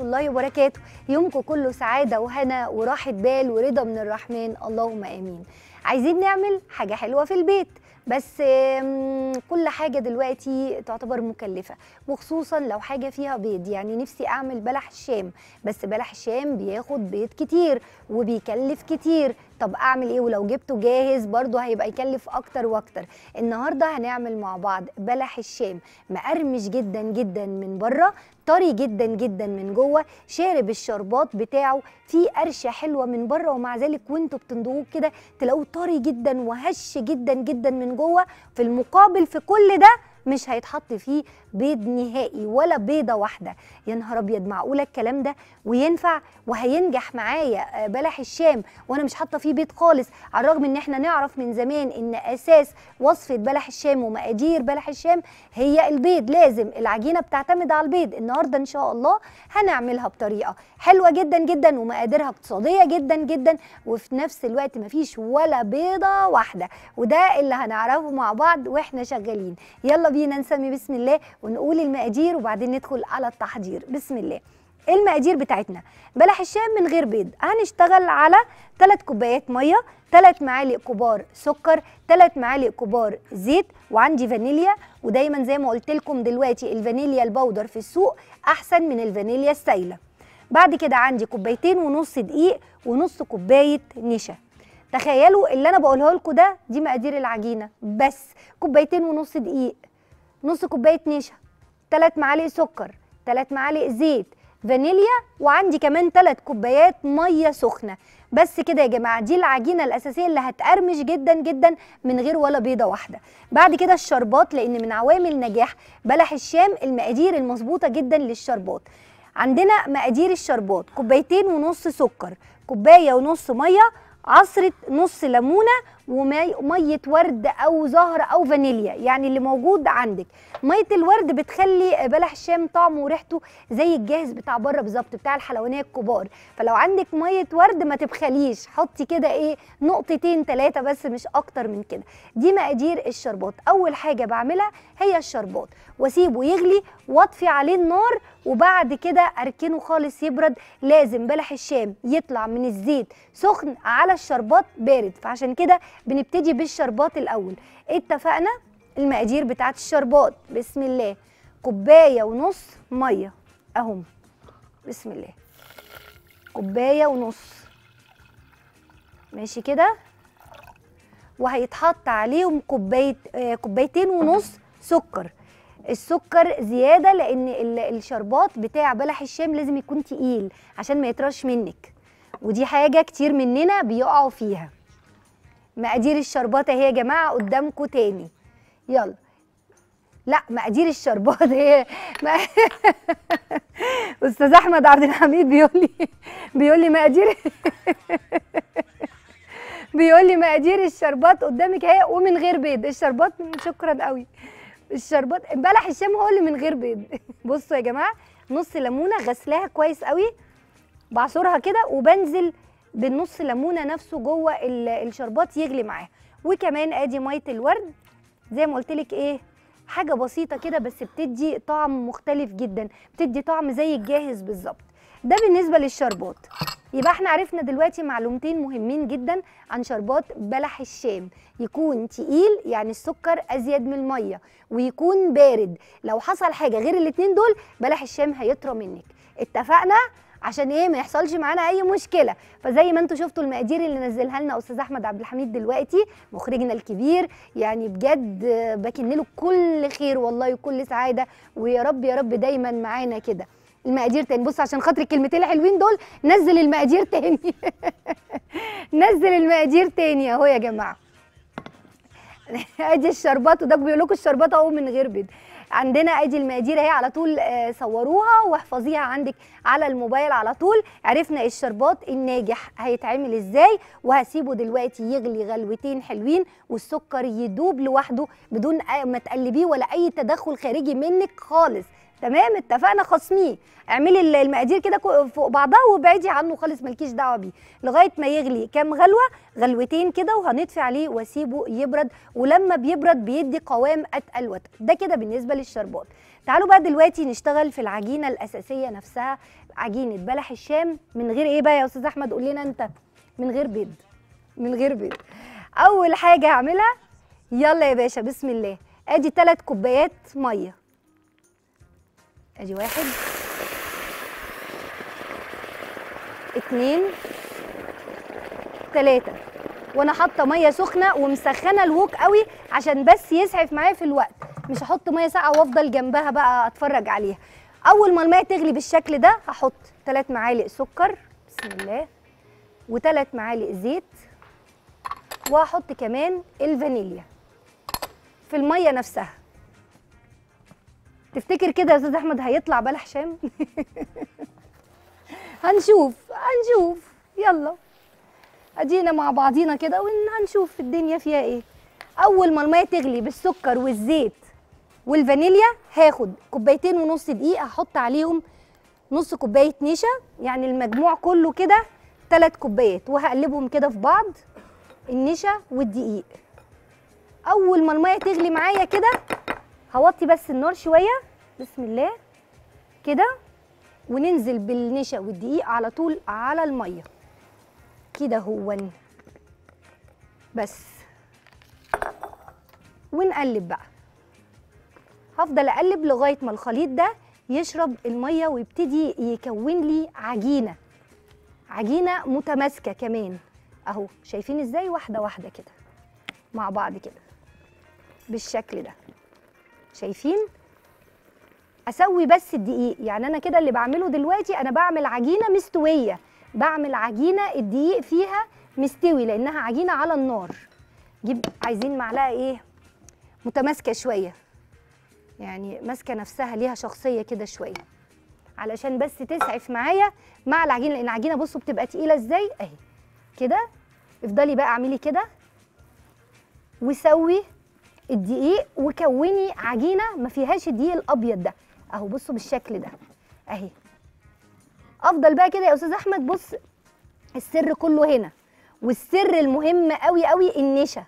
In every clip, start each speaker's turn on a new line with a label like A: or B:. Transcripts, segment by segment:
A: الله وبركاته يومكم كله سعادة وهنا وراحة بال ورضا من الرحمن اللهم آمين عايزين نعمل حاجة حلوة في البيت بس كل حاجة دلوقتي تعتبر مكلفة وخصوصا لو حاجة فيها بيض يعني نفسي أعمل بلح الشام بس بلح الشام بياخد بيض كتير وبيكلف كتير طب أعمل إيه ولو جبته جاهز برضه هيبقى يكلف أكتر وأكتر النهاردة هنعمل مع بعض بلح الشام مقرمش جدا جدا من بره طري جدا جدا من جوه شارب الشربات بتاعه فيه قرشه حلوه من بره ومع ذلك وانتوا بتندقوه كده تلاقوه طري جدا وهش جدا جدا من جوه في المقابل في كل ده مش هيتحط فيه بيض نهائي ولا بيضه واحده يا نهار ابيض معقوله الكلام ده وينفع وهينجح معايا آه، بلح الشام وانا مش حاطه فيه بيض خالص على الرغم ان احنا نعرف من زمان ان اساس وصفه بلح الشام ومقادير بلح الشام هي البيض لازم العجينه بتعتمد على البيض النهارده ان شاء الله هنعملها بطريقه حلوه جدا جدا ومقاديرها اقتصاديه جدا جدا وفي نفس الوقت مفيش ولا بيضه واحده وده اللي هنعرفه مع بعض واحنا شغالين يلا بينا نسمي بسم الله ونقول المقادير وبعدين ندخل على التحضير بسم الله المقادير بتاعتنا بلح الشام من غير بيض هنشتغل على 3 كوبايات ميه 3 معالق كبار سكر 3 معالق كبار زيت وعندي فانيليا ودايما زي ما قلت لكم دلوقتي الفانيليا البودر في السوق احسن من الفانيليا السايله بعد كده عندي كوبايتين ونص دقيق ونص كوبايه نشا تخيلوا اللي انا بقوله لكم ده دي مقادير العجينه بس كوبايتين ونص دقيق نص كوبايه نشا 3 معالق سكر 3 معالق زيت فانيليا وعندي كمان 3 كوبايات ميه سخنه بس كده يا جماعه دي العجينه الاساسيه اللي هتقرمش جدا جدا من غير ولا بيضه واحده بعد كده الشربات لان من عوامل نجاح بلح الشام المقادير المظبوطه جدا للشربات عندنا مقادير الشربات كوبايتين ونص سكر كوبايه ونص ميه عصره نص ليمونه وميه ورد او زهر او فانيليا يعني اللي موجود عندك ميه الورد بتخلي بلح الشام طعمه وريحته زي الجاهز بتاع بره بالظبط بتاع الحلوانيه الكبار فلو عندك ميه ورد ما تبخليش حطي كده ايه نقطتين ثلاثه بس مش اكتر من كده دي مقادير الشربات اول حاجه بعملها هي الشربات واسيبه يغلي واطفي عليه النار وبعد كده اركنه خالص يبرد لازم بلح الشام يطلع من الزيت سخن على الشربات بارد فعشان كده بنبتدي بالشربات الاول اتفقنا المقادير بتاعت الشربات بسم الله كوبايه ونص ميه اهم بسم الله كوبايه ونص ماشي كده وهيتحط عليهم كوبايه آه، كوبايتين ونص سكر السكر زياده لان الشربات بتاع بلح الشام لازم يكون تقيل عشان ما يترش منك ودي حاجه كتير مننا بيقعوا فيها مقادير الشربات اهي يا جماعه قدامكم تاني يلا لا مقادير الشربات هي استاذ احمد عبد الحميد بيقول لي بيقول لي مقادير بيقول لي مقادير الشربات قدامك اهي ومن غير بيض الشربات شكرا قوي الشربات امبارح الشام هو اللي من غير بيض بصوا يا جماعه نص ليمونه غسلاها كويس قوي بعصرها كده وبنزل بالنص ليمونه نفسه جوه الشربات يغلي معاها وكمان ادي ميه الورد زي ما قلت لك ايه حاجه بسيطه كده بس بتدي طعم مختلف جدا بتدي طعم زي الجاهز بالظبط ده بالنسبه للشربات يبقى احنا عرفنا دلوقتي معلومتين مهمين جدا عن شربات بلح الشام يكون تقيل يعني السكر ازيد من الميه ويكون بارد لو حصل حاجه غير الاتنين دول بلح الشام هيطرى منك اتفقنا عشان ايه ما يحصلش معانا اي مشكله فزي ما انتم شفتوا المقادير اللي نزلها لنا استاذ احمد عبد الحميد دلوقتي مخرجنا الكبير يعني بجد بكن له كل خير والله وكل سعاده ويا رب يا رب دايما معانا كده المقادير تاني بص عشان خاطر الكلمتين الحلوين دول نزل المقادير تاني نزل المقادير تاني اهو يا جماعه ادي الشربات وده بيقول لكم الشربات اهو من غير بيض عندنا ادي المقادير اهي على طول آه، صوروها واحفظيها عندك على الموبايل على طول عرفنا الشربات الناجح هيتعمل ازاي وهسيبه دلوقتي يغلي غلوتين حلوين والسكر يدوب لوحده بدون ما تقلبيه ولا اي تدخل خارجي منك خالص تمام اتفقنا خصميه اعملي المقادير كده فوق بعضها وابعدي عنه خالص مالكيش دعوه بيه لغايه ما يغلي كام غلوه غلوتين كده وهنطفي عليه واسيبه يبرد ولما بيبرد بيدي قوام اتقل وتقل ده كده بالنسبه للشربات تعالوا بقى دلوقتي نشتغل في العجينه الاساسيه نفسها عجينه بلح الشام من غير ايه بقى يا استاذ احمد قول لنا انت من غير بيض من غير بيض اول حاجه هعملها يلا يا باشا بسم الله ادي ثلاث كوبايات ميه ادي واحد اتنين تلاتة وانا حاطه ميه سخنه ومسخنه الووك قوي عشان بس يسعف معايا في الوقت مش هحط ميه ساقعه وافضل جنبها بقى اتفرج عليها اول ما الميه تغلي بالشكل ده هحط 3 معالق سكر بسم الله و3 معالق زيت وهحط كمان الفانيليا في الميه نفسها تفتكر كده يا استاذ احمد هيطلع بلح شام هنشوف هنشوف يلا ادينا مع بعضينا كده وهنشوف الدنيا فيها ايه اول ما الميه تغلي بالسكر والزيت والفانيليا هاخد كوبايتين ونص دقيق هحط عليهم نص كوبايه نشا يعني المجموع كله كده ثلاث كوبايات وهقلبهم كده في بعض النشا والدقيق اول ما الميه تغلي معايا كده هوطي بس النار شويه بسم الله كده وننزل بالنشا والدقيق على طول على الميه كده هو بس ونقلب بقى هفضل اقلب لغايه ما الخليط ده يشرب الميه ويبتدي يكون لي عجينه عجينه متماسكه كمان اهو شايفين ازاي واحده واحده كده مع بعض كده بالشكل ده شايفين اسوي بس الدقيق يعني انا كده اللي بعمله دلوقتي انا بعمل عجينه مستويه بعمل عجينه الدقيق فيها مستوي لانها عجينه على النار جيب عايزين معلقه ايه متماسكه شويه يعني ماسكه نفسها ليها شخصيه كده شويه علشان بس تسعف معايا مع العجينه لان العجينه بصوا بتبقى تقيله ازاي اهي كده افضلي بقى اعملي كده وسوي الدقيق وكوني عجينه ما فيهاش الدقيق الابيض ده اهو بصوا بالشكل ده اهي افضل بقى كده يا استاذ احمد بص السر كله هنا والسر المهم قوي قوي النشا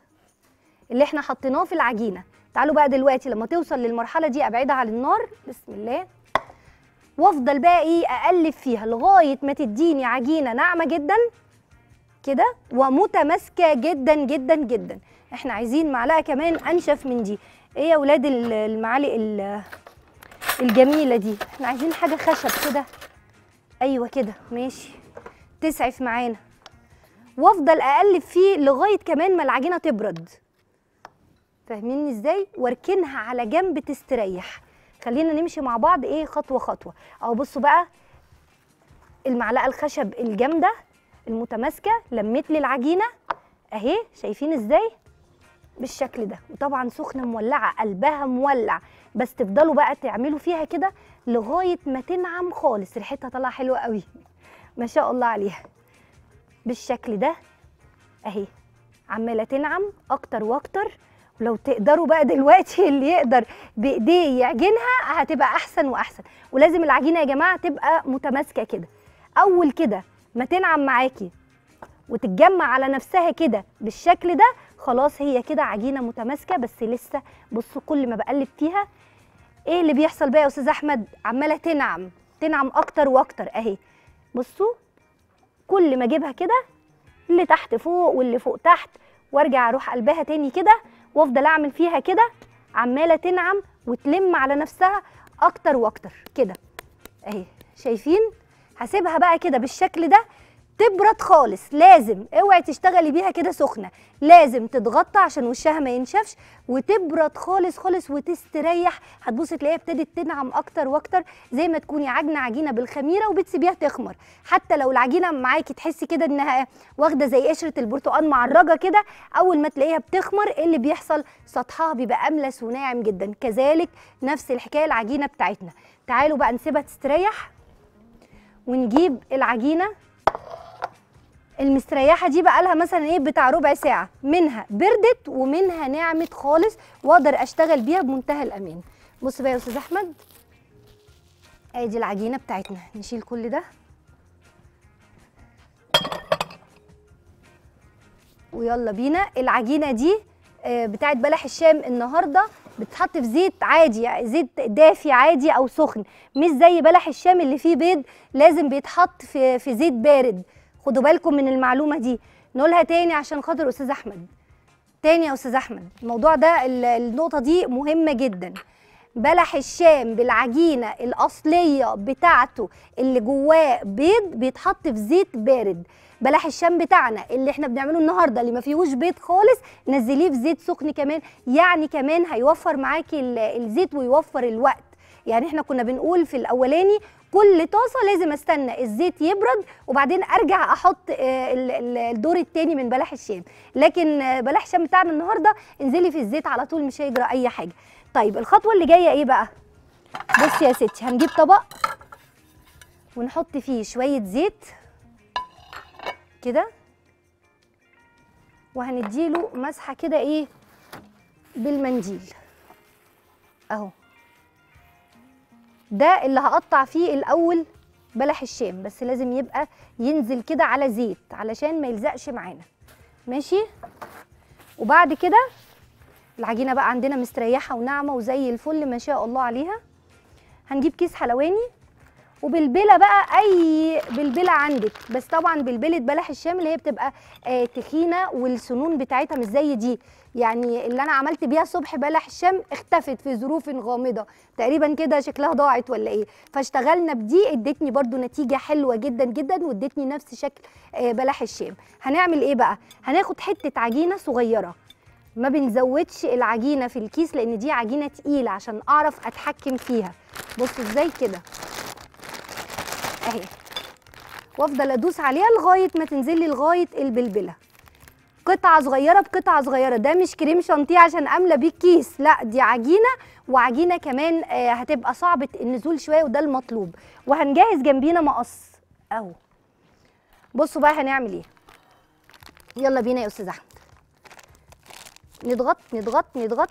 A: اللي احنا حطيناه في العجينه تعالوا بقى دلوقتي لما توصل للمرحله دي ابعدها عن النار بسم الله وافضل بقى ايه اقلب فيها لغايه ما تديني عجينه ناعمه جدا كده ومتماسكه جدا جدا جدا احنا عايزين معلقه كمان انشف من دي ايه يا ولاد المعالق الجميله دي احنا عايزين حاجه خشب كده ايوه كده ماشي تسعف معانا وافضل اقلب فيه لغايه كمان ما العجينه تبرد فاهميني ازاي واركنها على جنب تستريح خلينا نمشي مع بعض ايه خطوه خطوه اهو بصوا بقى المعلقه الخشب الجامده المتماسكه لميت لي العجينه اهي شايفين ازاي بالشكل ده وطبعا سخنه مولعه قلبها مولع بس تفضلوا بقى تعملوا فيها كده لغايه ما تنعم خالص ريحتها طالعه حلوه قوي ما شاء الله عليها بالشكل ده اهي عماله تنعم اكتر واكتر ولو تقدروا بقى دلوقتي اللي يقدر بايديه يعجنها هتبقى احسن واحسن ولازم العجينه يا جماعه تبقى متماسكه كده اول كده ما تنعم معاكي وتتجمع على نفسها كده بالشكل ده خلاص هي كده عجينه متماسكه بس لسه بصوا كل ما بقلب فيها ايه اللي بيحصل بقى يا استاذ احمد عماله تنعم تنعم اكتر واكتر اهي بصوا كل ما اجيبها كده اللي تحت فوق واللي فوق تحت وارجع اروح قلبها تاني كده وافضل اعمل فيها كده عماله تنعم وتلم على نفسها اكتر واكتر كده اهي شايفين هسيبها بقى كده بالشكل ده تبرد خالص لازم اوعي تشتغلي بيها كده سخنه لازم تتغطى عشان وشها ما ينشفش وتبرد خالص خالص وتستريح هتبصي تلاقيها ابتدت تنعم اكتر واكتر زي ما تكوني عجنه عجينه بالخميره وبتسيبيها تخمر حتى لو العجينه معاكي تحسي كده انها واخده زي قشره البرتقال معرجه كده اول ما تلاقيها بتخمر ايه اللي بيحصل سطحها بيبقى املس وناعم جدا كذلك نفس الحكايه العجينه بتاعتنا تعالوا بقى نسيبها تستريح ونجيب العجينه المستريحه دي بقى لها مثلا ايه بتاع ربع ساعه منها بردت ومنها نعمت خالص واقدر اشتغل بيها بمنتهى الامان بص بقى يا استاذ احمد ادي العجينه بتاعتنا نشيل كل ده ويلا بينا العجينه دي آه، بتاعت بلح الشام النهارده بتتحط في زيت عادي يعني زيت دافي عادي او سخن مش زي بلح الشام اللي فيه بيض لازم بيتحط في في زيت بارد خدوا بالكم من المعلومه دي نقولها تاني عشان خاطر استاذ احمد تاني يا استاذ احمد الموضوع ده النقطه دي مهمه جدا بلح الشام بالعجينه الاصليه بتاعته اللي جواه بيض بيتحط في زيت بارد بلح الشام بتاعنا اللي احنا بنعمله النهارده اللي ما فيهوش بيض خالص نزليه في زيت سخن كمان يعني كمان هيوفر معاكي الزيت ويوفر الوقت يعني احنا كنا بنقول في الاولاني كل طاسه لازم استنى الزيت يبرد وبعدين ارجع احط آه، الدور الثاني من بلح الشام لكن آه، بلح الشام بتاعنا النهارده انزلي في الزيت على طول مش هيجرى اي حاجه طيب الخطوه اللي جايه ايه بقى بصي يا ستي هنجيب طبق ونحط فيه شويه زيت كده وهنديله مسحه كده ايه بالمنديل اهو ده اللي هقطع فيه الاول بلح الشام بس لازم يبقى ينزل كده على زيت علشان ما يلزقش معانا ماشي وبعد كده العجينه بقى عندنا مستريحه وناعمه وزي الفل ما شاء الله عليها هنجيب كيس حلواني وبلبله بقى اي بلبله عندك بس طبعا بلبله بلح الشام اللي هي بتبقى آه تخينه والسنون بتاعتها مش زي دي يعني اللي انا عملت بيها صبح بلح الشام اختفت في ظروف غامضه تقريبا كده شكلها ضاعت ولا ايه فاشتغلنا بدي ادتني برده نتيجه حلوه جدا جدا وادتني نفس شكل آه بلح الشام هنعمل ايه بقى هناخد حته عجينه صغيره ما بنزودش العجينه في الكيس لان دي عجينه تقيله عشان اعرف اتحكم فيها بصوا ازاي كده اهي وافضل ادوس عليها لغايه ما تنزل لي لغايه البلبله قطعه صغيره بقطعه صغيره ده مش كريم شانتيه عشان املى بيه الكيس لا دي عجينه وعجينه كمان آه، هتبقى صعبه النزول شويه وده المطلوب وهنجهز جنبينا مقص اهو بصوا بقى هنعمل ايه يلا بينا يا استاذ احمد نضغط نضغط نضغط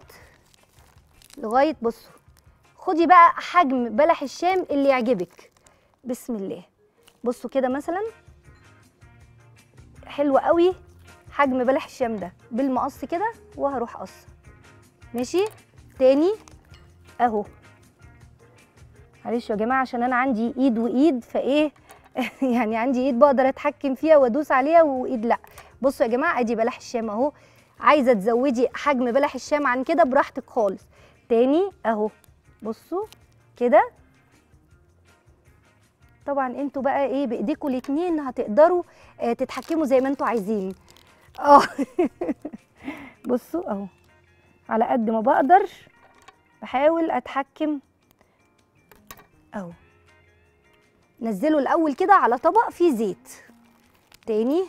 A: لغايه بصوا خدي بقى حجم بلح الشام اللي يعجبك بسم الله بصوا كده مثلا حلو قوي حجم بلح الشام ده بالمقص كده وهروح قص ماشي تاني اهو معلش يا جماعه عشان انا عندي ايد وايد فايه يعني عندي ايد بقدر اتحكم فيها وادوس عليها وايد لا بصوا يا جماعه ادي بلح الشام اهو عايزه تزودي حجم بلح الشام عن كده براحتك خالص تاني اهو بصوا كده طبعا انتوا بقى ايه بايديكم الاثنين هتقدروا آه تتحكموا زي ما انتوا عايزين اه بصوا اهو على قد ما بقدر بحاول اتحكم اهو نزله الاول كده على طبق فيه زيت تاني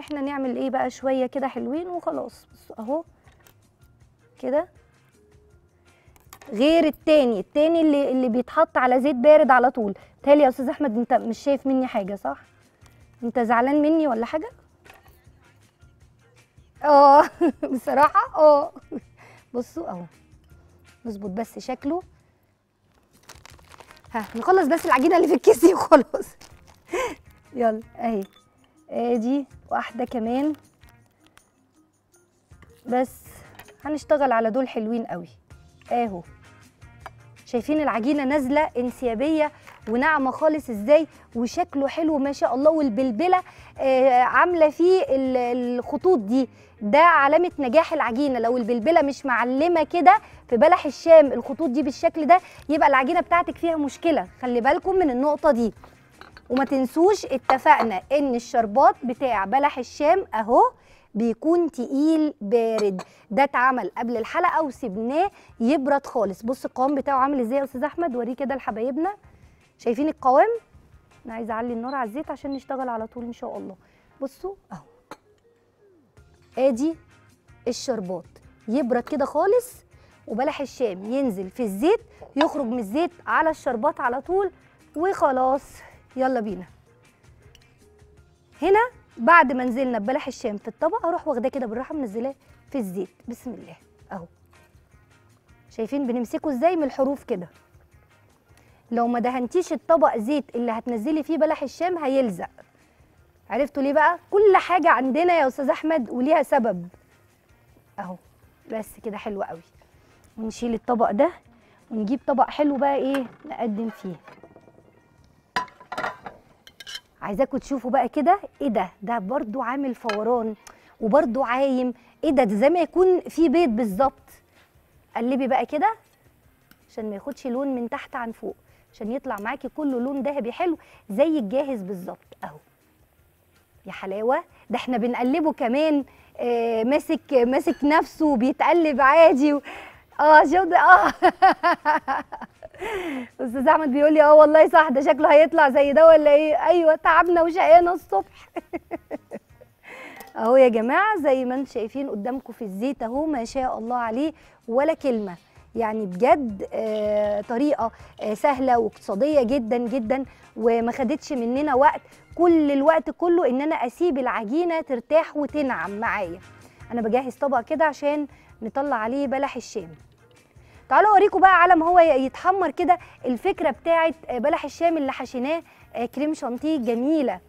A: احنا نعمل ايه بقى شويه كده حلوين وخلاص بصوا اهو كده غير التاني التاني اللي اللي بيتحط على زيت بارد على طول تالي يا استاذ احمد انت مش شايف مني حاجه صح انت زعلان مني ولا حاجه اه بصراحه اه بصوا اهو نظبط بس شكله ها نخلص بس العجينه اللي في الكيس دي وخلاص يلا اهي ادي واحده كمان بس هنشتغل على دول حلوين قوي اهو شايفين العجينه نازله انسيابيه وناعمه خالص ازاي وشكله حلو ما شاء الله والبلبله آه عامله فيه الخطوط دي ده علامه نجاح العجينه لو البلبله مش معلمه كده في بلح الشام الخطوط دي بالشكل ده يبقى العجينه بتاعتك فيها مشكله خلي بالكم من النقطه دي وما تنسوش اتفقنا ان الشربات بتاع بلح الشام اهو بيكون تقيل بارد ده اتعمل قبل الحلقه وسبناه يبرد خالص بص القوام بتاعه عامل ازاي يا استاذ احمد وريه كده لحبايبنا شايفين القوام انا عايزه اعلي النار على الزيت عشان نشتغل على طول ان شاء الله بصوا اهو ادي الشربات يبرد كده خالص وبلح الشام ينزل في الزيت يخرج من الزيت على الشربات على طول وخلاص يلا بينا هنا بعد ما نزلنا ببلح الشام في الطبق اروح واخداه كده بالراحه منزلاه في الزيت بسم الله اهو شايفين بنمسكه ازاي من الحروف كده لو ما دهنتيش الطبق زيت اللي هتنزلي فيه بلح الشام هيلزق عرفتوا ليه بقى كل حاجه عندنا يا استاذ احمد وليها سبب اهو بس كده حلو قوي ونشيل الطبق ده ونجيب طبق حلو بقى ايه نقدم فيه عايزاكم تشوفوا بقى كده ايه ده ده برده عامل فوران وبرده عايم ايه ده, ده زي ما يكون في بيض بالظبط قلبي بقى كده عشان ما ياخدش لون من تحت عن فوق عشان يطلع معاكي كله لون ذهبي حلو زي الجاهز بالظبط اهو يا حلاوه ده احنا بنقلبه كمان آه ماسك ماسك نفسه وبيتقلب عادي و... اه شوف اه استاذ احمد بيقول لي اه والله صح ده شكله هيطلع زي ده ولا ايه ايوه تعبنا وشقينا الصبح اهو يا جماعه زي ما انتم شايفين قدامكم في الزيت اهو ما شاء الله عليه ولا كلمه يعني بجد آه، طريقه آه، سهله واقتصاديه جدا جدا وما خدتش مننا وقت كل الوقت كله ان انا اسيب العجينه ترتاح وتنعم معايا انا بجهز طبق كده عشان نطلع عليه بلح الشام تعالوا اوريكم بقى على ما هو يتحمر كده الفكره بتاعه آه، بلح الشام اللي حشيناه آه، كريم شانتيه جميله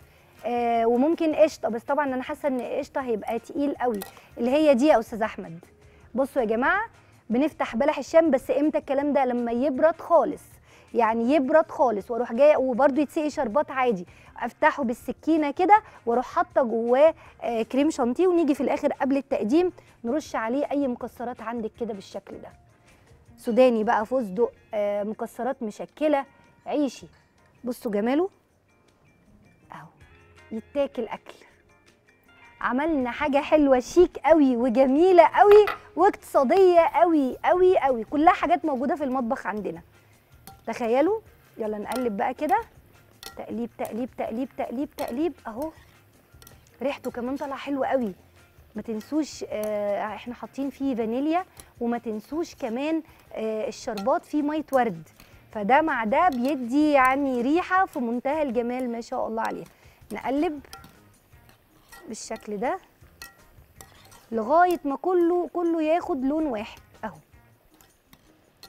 A: آه، وممكن قشطه بس طبعا انا حاسه ان قشطه هيبقى تقيل قوي اللي هي دي يا استاذ احمد بصوا يا جماعه بنفتح بلح الشام بس امتى الكلام ده لما يبرد خالص يعني يبرد خالص واروح جايه وبرده يتسقي شربات عادي افتحه بالسكينه كده واروح حاطه جواه كريم شانتيه ونيجي في الاخر قبل التقديم نرش عليه اي مكسرات عندك كده بالشكل ده سوداني بقى فستق آه، مكسرات مشكله عيشي بصوا جماله اهو يتاكل اكل عملنا حاجه حلوه شيك قوي وجميله قوي واقتصاديه قوي قوي قوي كلها حاجات موجوده في المطبخ عندنا تخيلوا يلا نقلب بقى كده تقليب تقليب تقليب تقليب تقليب اهو ريحته كمان طالعه حلوه قوي ما تنسوش آه، احنا حاطين فيه فانيليا وما تنسوش كمان آه، الشربات فيه ميه ورد فده مع ده بيدي يعني ريحه في منتهى الجمال ما شاء الله عليها نقلب بالشكل ده لغايه ما كله كله ياخد لون واحد اهو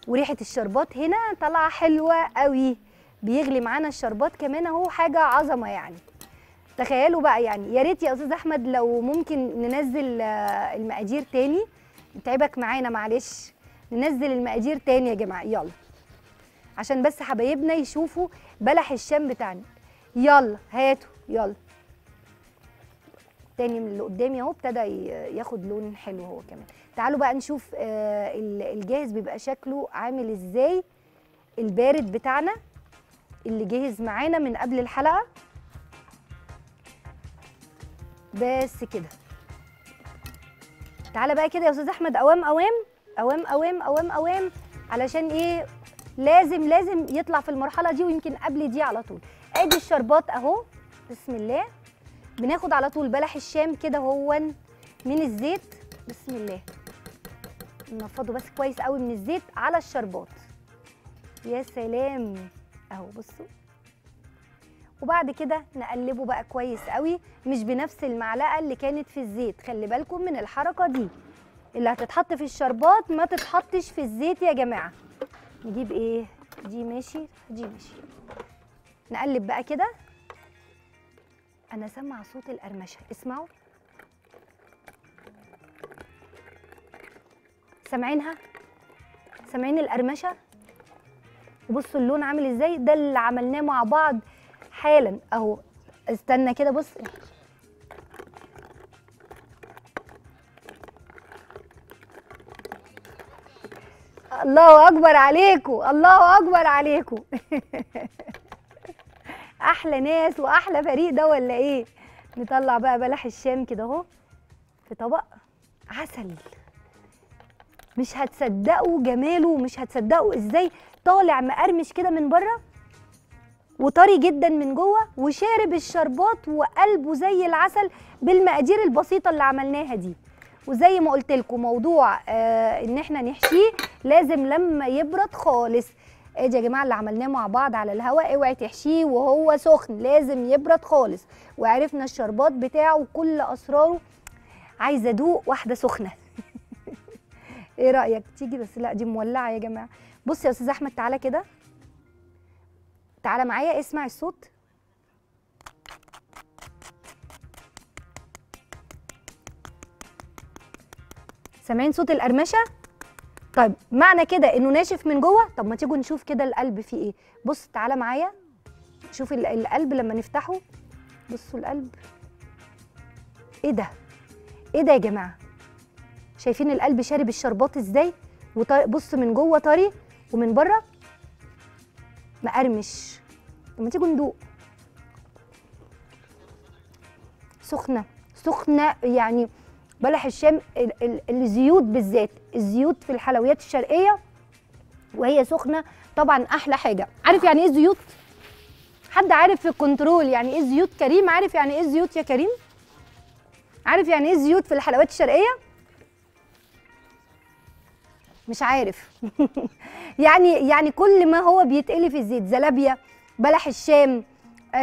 A: وريحه الشربات هنا طالعه حلوه قوي بيغلي معانا الشربات كمان اهو حاجه عظمه يعني تخيلوا بقى يعني يا ريت يا استاذ احمد لو ممكن ننزل آه، المقادير تاني تعبك معانا معلش ننزل المقادير تاني يا جماعه يلا عشان بس حبايبنا يشوفوا بلح الشام بتاعنا يلا هاتوا يلا تاني من اللي قدامي اهو ابتدى ياخد لون حلو هو كمان تعالوا بقى نشوف آه، الجاهز بيبقى شكله عامل ازاي البارد بتاعنا اللي جهز معانا من قبل الحلقه بس كده تعالى بقى كده يا استاذ احمد اوام اوام اوام اوام اوام اوام علشان ايه لازم لازم يطلع في المرحله دي ويمكن قبل دي على طول ادي الشربات اهو بسم الله بناخد على طول بلح الشام كده هو من الزيت بسم الله نفضه بس كويس قوي من الزيت على الشربات يا سلام اهو بصوا وبعد كده نقلبه بقى كويس قوي مش بنفس المعلقه اللي كانت في الزيت خلي بالكم من الحركه دي اللي هتتحط في الشربات ما تتحطش في الزيت يا جماعه نجيب ايه دي ماشي دي ماشي نقلب بقى كده انا سامعه صوت القرمشه اسمعوا سامعينها سامعين القرمشه بصوا اللون عامل ازاي ده اللي عملناه مع بعض حالا اهو استنى كده بص الله اكبر عليكم الله اكبر عليكم احلى ناس واحلى فريق ده ولا ايه نطلع بقى بلح الشام كده اهو في طبق عسل مش هتصدقوا جماله مش هتصدقوا ازاي طالع مقرمش كده من بره وطري جدا من جوه وشارب الشربات وقلبه زي العسل بالمقادير البسيطه اللي عملناها دي وزي ما قلت لكم موضوع آه ان احنا نحشيه لازم لما يبرد خالص ادي آه، يا جماعه اللي عملناه مع بعض على الهواء اوعي تحشيه وهو سخن لازم يبرد خالص وعرفنا الشربات بتاعه كل اسراره عايزه ادوق واحده سخنه ايه رايك تيجي بس لا دي مولعه يا جماعه بص يا استاذ احمد تعالى كده تعالى معايا اسمع الصوت سامعين صوت القرمشه طيب معنى كده انه ناشف من جوه طب ما تيجوا نشوف كده القلب فيه ايه بص تعالى معايا شوف القلب لما نفتحه بصوا القلب ايه ده ايه ده يا جماعه شايفين القلب شارب الشربات ازاي وبص من جوه طري ومن بره مقرمش طب ما تيجوا ندوق سخنه سخنه يعني بلح الشام الزيوت بالذات الزيوت في الحلويات الشرقيه وهي سخنه طبعا احلى حاجه عارف يعني ايه زيوت حد عارف في الكنترول يعني ايه زيوت كريم عارف يعني ايه زيوت يا كريم عارف يعني ايه زيوت في الحلويات الشرقيه مش عارف يعني يعني كل ما هو بيتقلي في الزيت زلابيا بلح الشام آه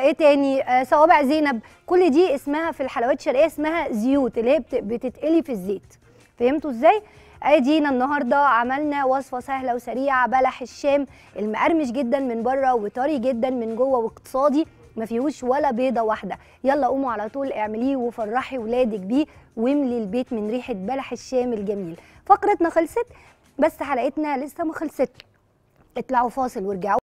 A: ايه تاني آه صوابع زينب كل دي اسمها في الحلويات الشرقيه اسمها زيوت اللي هي بتتقلي في الزيت فهمتوا ازاي ادينا النهارده عملنا وصفه سهله وسريعه بلح الشام المقرمش جدا من بره وطري جدا من جوه واقتصادي ما فيهوش ولا بيضه واحده يلا قوموا على طول اعمليه وفرحي ولادك بيه واملي البيت من ريحه بلح الشام الجميل فقرتنا خلصت بس حلقتنا لسه ما خلصت اطلعوا فاصل وارجعوا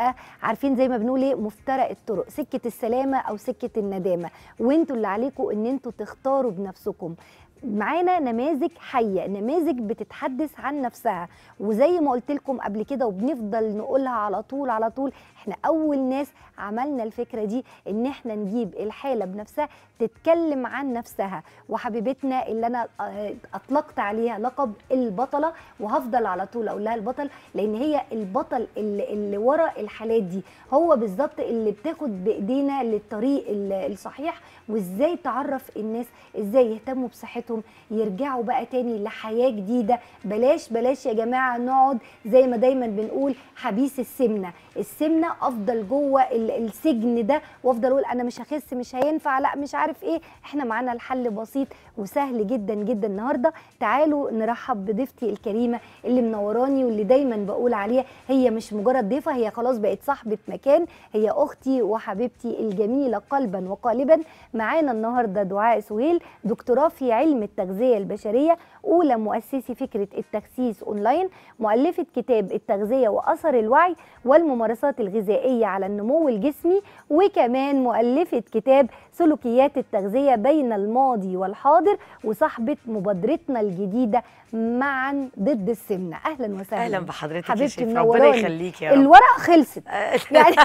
A: نبقى عارفين زي ما بنقول ايه مفترق الطرق سكه السلامه او سكه الندامه وانتوا اللي عليكم ان انتوا تختاروا بنفسكم معانا نماذج حيه نماذج بتتحدث عن نفسها وزي ما قلت لكم قبل كده وبنفضل نقولها على طول على طول احنا اول ناس عملنا الفكره دي ان احنا نجيب الحاله بنفسها تتكلم عن نفسها وحبيبتنا اللي انا آه، اطلقت عليها لقب البطله وهفضل على طول اقول لها البطل لان هي البطل اللي, اللي ورا الحالات دي هو بالظبط اللي بتاخد بايدينا للطريق الصحيح وازاي تعرف الناس ازاي يهتموا بصحتهم حياتهم يرجعوا بقى تاني لحياه جديده بلاش بلاش يا جماعه نقعد زي ما دايما بنقول حبيس السمنه السمنه افضل جوه السجن ده وافضل اقول انا مش هخس مش هينفع لا مش عارف ايه احنا معانا الحل بسيط وسهل جدا جدا النهارده تعالوا نرحب بضيفتي الكريمه اللي منوراني واللي دايما بقول عليها هي مش مجرد ضيفه هي خلاص بقت صاحبه مكان هي اختي وحبيبتي الجميله قلبا وقالبا معانا النهارده دعاء سهيل دكتوراه في علم التغذية البشرية أولى مؤسسي فكرة التخسيس أونلاين مؤلفة كتاب التغذية وأثر الوعي والممارسات الغذائية على النمو الجسمي وكمان مؤلفة كتاب سلوكيات التغذية بين الماضي والحاضر وصاحبة مبادرتنا الجديدة معا ضد السمنة أهلا وسهلا أهلا بحضرتك يا شيف ربنا يخليك يا رب الورق خلصت آه. يعني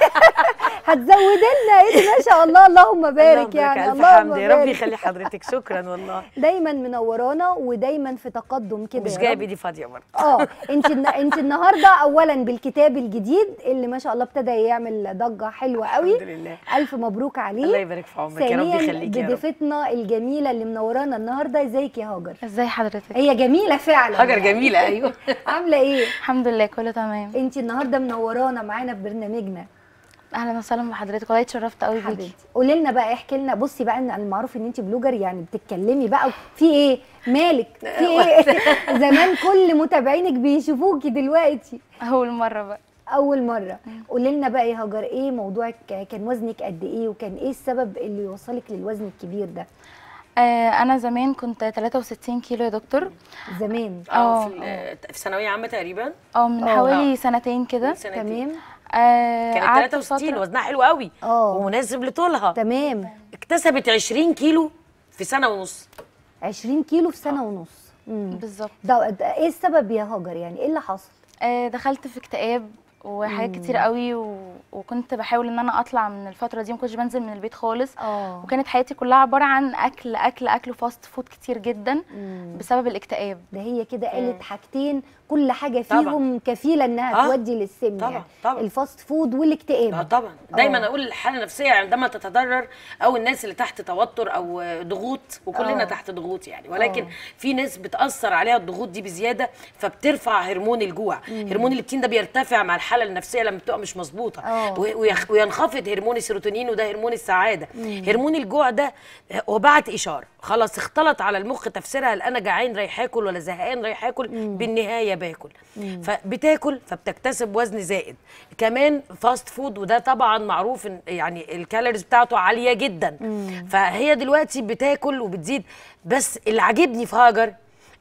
A: هتزود لنا إيه ما شاء الله اللهم بارك يعني اللهم بارك يعني. يا رب يخلي
B: حضرتك شكرا والله
A: دايما منورانا ودايما في تقدم كده مش جايبه دي فاضيه برضه اه انت انت النهارده اولا بالكتاب الجديد اللي ما شاء الله ابتدى يعمل ضجه حلوه قوي الحمد لله الف مبروك عليه الله يبارك في عمرك يا رب يخليك يا رب بضيفتنا الجميله اللي منورانا النهارده ازيك يا هاجر ازي حضرتك هي جميله فعلا هاجر جميله ايوه عامله ايه الحمد لله كله تمام انت النهارده منورانا معانا في برنامجنا اهلا وسهلا بحضرتك والله اتشرفت قوي بيكي قولي لنا بقى احكي لنا بصي بقى ان المعروف ان انت بلوجر يعني بتتكلمي بقى في ايه مالك في ايه زمان كل متابعينك بيشوفوكي دلوقتي اول مره بقى اول مره قولي لنا بقى يا هاجر ايه موضوعك كان وزنك قد ايه وكان ايه السبب اللي يوصلك للوزن الكبير ده آه،
C: انا زمان كنت 63 كيلو يا دكتور زمان اه في
B: ثانويه عامه تقريبا اه من آه. حوالي أوه.
C: سنتين كده تمام آه كانت 63 وزنها
B: حلو قوي اه ومناسب لطولها تمام اكتسبت 20 كيلو في سنه
C: ونص
A: 20 كيلو في سنه آه. ونص بالظبط ده ايه السبب يا هاجر يعني
C: ايه اللي حصل آه دخلت في اكتئاب وحاجات كتير قوي و... وكنت بحاول ان انا اطلع من الفتره دي ما كنتش بنزل من البيت خالص أوه. وكانت حياتي كلها عباره عن اكل اكل اكل
A: فاست فود كتير جدا مم. بسبب الاكتئاب ده هي كده قالت حاجتين كل حاجه فيهم طبعًا. كفيله انها آه. تودي للسم يعني. طبعًا. يعني طبعًا. الفاست فود والاكتئاب آه طبعا آه. دايما أوه.
B: اقول الحاله النفسيه يعني عندما تتضرر او الناس اللي تحت توتر او ضغوط وكلنا أوه. تحت ضغوط يعني آه. ولكن أوه. في ناس بتاثر عليها الضغوط دي بزياده فبترفع هرمون الجوع مم. هرمون الابتين ده بيرتفع مع الح الحاله النفسيه لما بتبقى مش مظبوطه آه. وينخفض هرمون السيروتونين وده هرمون السعاده مم. هرمون الجوع ده آه، وبعت اشاره خلاص اختلط على المخ تفسيرها لا انا جعان رايح اكل ولا زهقان رايح اكل بالنهايه باكل مم. فبتاكل فبتكتسب وزن زائد كمان فاست فود وده طبعا معروف يعني الكالوريز بتاعته عاليه جدا مم. فهي دلوقتي بتاكل وبتزيد بس اللي عاجبني في هاجر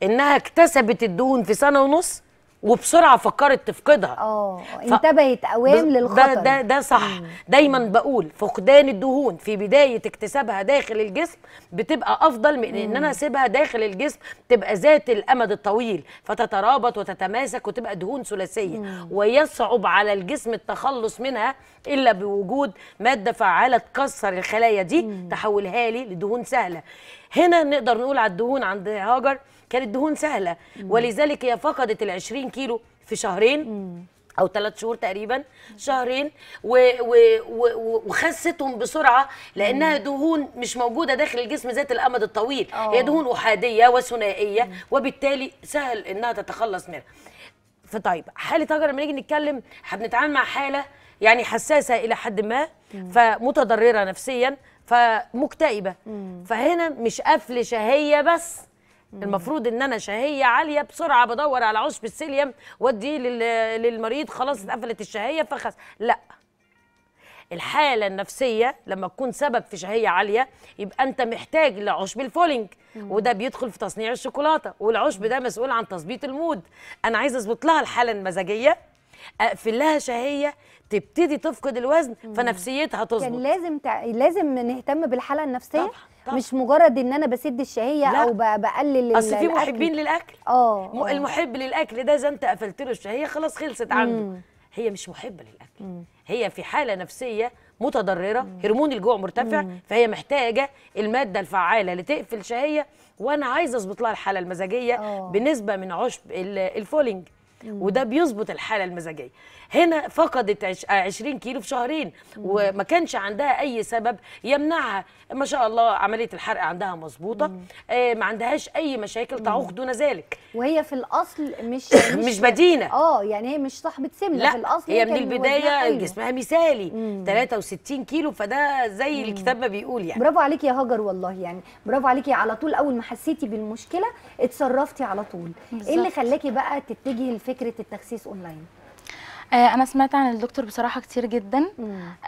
B: انها اكتسبت الدهون في سنه ونص وبسرعه فكرت تفقدها
A: اه ف... انتبهت اوام ب... للخطر ده ده,
B: ده صح مم. دايما بقول فقدان الدهون في بدايه اكتسابها داخل الجسم بتبقى افضل من ان انا اسيبها داخل الجسم تبقى ذات الامد الطويل فتترابط وتتماسك وتبقى دهون ثلاثيه ويصعب على الجسم التخلص منها الا بوجود ماده فعاله تكسر الخلايا دي مم. تحولها لي لدهون سهله هنا نقدر نقول على الدهون عند هاجر كانت دهون سهله ولذلك هي فقدت ال 20 كيلو في شهرين او ثلاث شهور تقريبا شهرين و و و وخستهم بسرعه لانها دهون مش موجوده داخل الجسم ذات الامد الطويل أوه. هي دهون احاديه وثنائيه وبالتالي سهل انها تتخلص منها فطيب حاله هجر لما نيجي نتكلم هنتعامل مع حاله يعني حساسه الى حد ما فمتضرره نفسيا فمكتئبه فهنا مش قفل شهيه بس المفروض ان انا شهيه عاليه بسرعه بدور على عشب السيليوم واديه للمريض خلاص اتقفلت الشهيه فخس لا الحاله النفسيه لما تكون سبب في شهيه عاليه يبقى انت محتاج لعشب الفولينج وده بيدخل في تصنيع الشوكولاته والعشب ده مسؤول عن تظبيط المود انا عايزه اظبط لها الحاله المزاجيه اقفل لها شهيه تبتدي تفقد الوزن فنفسيتها
A: تظبط كان لازم تع... لازم نهتم بالحاله النفسيه طبعا. طبعا. مش مجرد ان انا بسد الشهيه لا. او بقلل اصل في محبين للاكل اه المحب
B: للاكل ده اذا انت قفلت له الشهيه خلاص خلصت عنده مم. هي مش محبه للاكل مم. هي في حاله نفسيه متضرره مم. هرمون الجوع مرتفع مم. فهي محتاجه الماده الفعاله اللي تقفل شهيه وانا عايزه اظبط لها الحاله المزاجيه أوه. بنسبه من عشب الفولينج مم. وده بيظبط الحاله المزاجيه هنا فقدت 20 كيلو في شهرين وما كانش عندها اي سبب يمنعها ما شاء الله عمليه الحرق عندها مظبوطه آه، ما عندهاش اي مشاكل تعوق دون ذلك وهي في الاصل مش مش, مش
A: بدينه اه يعني هي مش صاحبه سمنه لا في الاصل هي من البدايه جسمها مثالي 63 كيلو فده زي مم. الكتاب ما بيقول يعني برافو عليكي يا هاجر والله يعني برافو عليكي على طول اول ما حسيتي بالمشكله اتصرفتي على طول بالزبط. ايه اللي خلاكي بقى تتجهي لفكره التخسيس اونلاين آه، انا سمعت عن
C: الدكتور بصراحه كتير جدا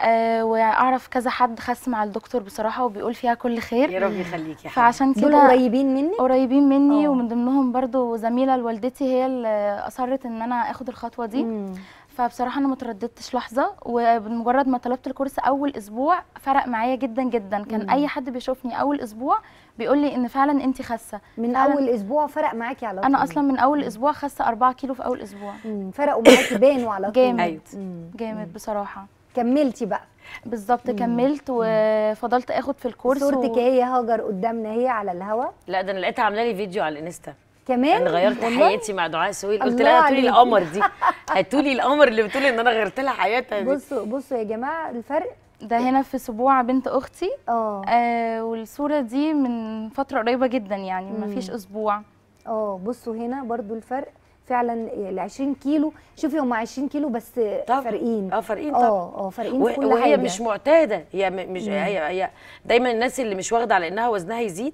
C: آه واعرف كذا حد خس مع الدكتور بصراحه وبيقول فيها كل خير يا رب يخليك يا فعشان كده قريبين مني قريبين مني أوه. ومن ضمنهم برضو زميله لوالدتي هي اللي اصرت ان انا اخد الخطوه دي مم. فبصراحه انا ما ترددتش لحظه وبمجرد ما طلبت الكورس اول اسبوع فرق معايا جدا جدا كان مم. اي حد بيشوفني اول اسبوع بيقول لي ان فعلا انت خاسه من اول اسبوع فرق معاكي على طول انا اصلا من اول اسبوع خاسه 4 كيلو في اول اسبوع
A: فرقوا معاكي بانوا على طول جامد أيوة. جامد بصراحه كملتي بقى بالظبط كملت وفضلت اخد في الكورس صورتك و... هي هاجر قدامنا هي على الهوا
B: لا ده انا لقيتها عامله لي فيديو على الانستا
A: كمان انا غيرت حياتي
B: مع دعاء سويل قلت لها هاتولي القمر دي هاتولي القمر اللي بتقولي ان انا غيرت لها حياتها دي
A: بصوا بصوا يا جماعه الفرق
C: ده هنا في سبوع بنت اختي آه. اه والصوره دي من فتره قريبه
A: جدا يعني ما فيش اسبوع اه بصوا هنا برضو الفرق فعلا ال 20 كيلو شوفي هم 20 كيلو بس فارقين اه فارقين آه، طبعا اه اه فارقين في كل وهي حاجه وهي مش
B: معتاده هي مش مم. هي هي دايما الناس اللي مش واخده على انها وزنها يزيد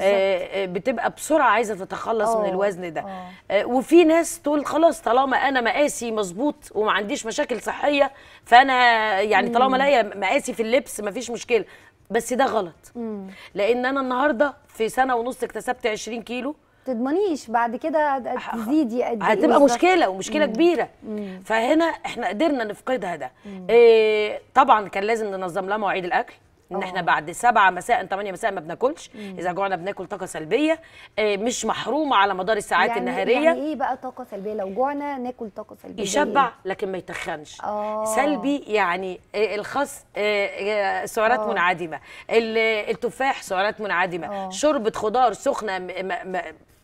C: آه،, آه
B: بتبقى بسرعه عايزه تتخلص أوه. من آه، الوزن ده آه وفي ناس تقول خلاص طالما انا مقاسي مظبوط وما عنديش مشاكل صحيه فانا يعني مم. طالما لاقي مقاسي في اللبس ما فيش مشكله بس ده غلط مم. لان انا النهارده في سنه ونص اكتسبت 20 كيلو
A: تضمنيش بعد كده تزيدي قد ايه هتبقى مشكله ومشكله مم. كبيره مم.
B: فهنا احنا قدرنا نفقدها ده إيه طبعا كان لازم ننظم لها مواعيد الاكل ان أوه. احنا آه. بعد سبعة مساء 8 مساء ما بناكلش مم. اذا جوعنا بناكل طاقه سلبيه إيه، مش محرومه على مدار الساعات يعني النهاريه يعني
A: ايه بقى طاقه سلبيه لو جوعنا ناكل طاقه سلبيه يشبع إيه؟
B: لكن ما يتخنش
A: أوه. سلبي
B: يعني إيه، الخس إيه، سعرات آه. منعدمه التفاح سعرات منعدمه آه. شوربه خضار سخنه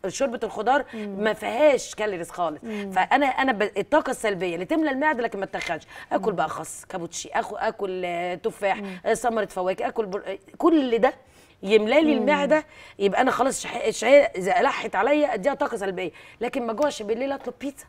B: شوربه الخضار ما فيهاش كالوريز خالص مم. فانا انا ب... الطاقه السلبيه اللي تملى المعده لكن ما تتخنش اكل بقى خس كابوتشي اكل اكل آه، تفاح ثمره آه، فواكه اكل بر... آه، كل ده يملى لي المعده يبقى انا خلاص الشهيه لحت عليا اديها طاقه سلبيه لكن ما جوعش بالليل اطلب بيتزا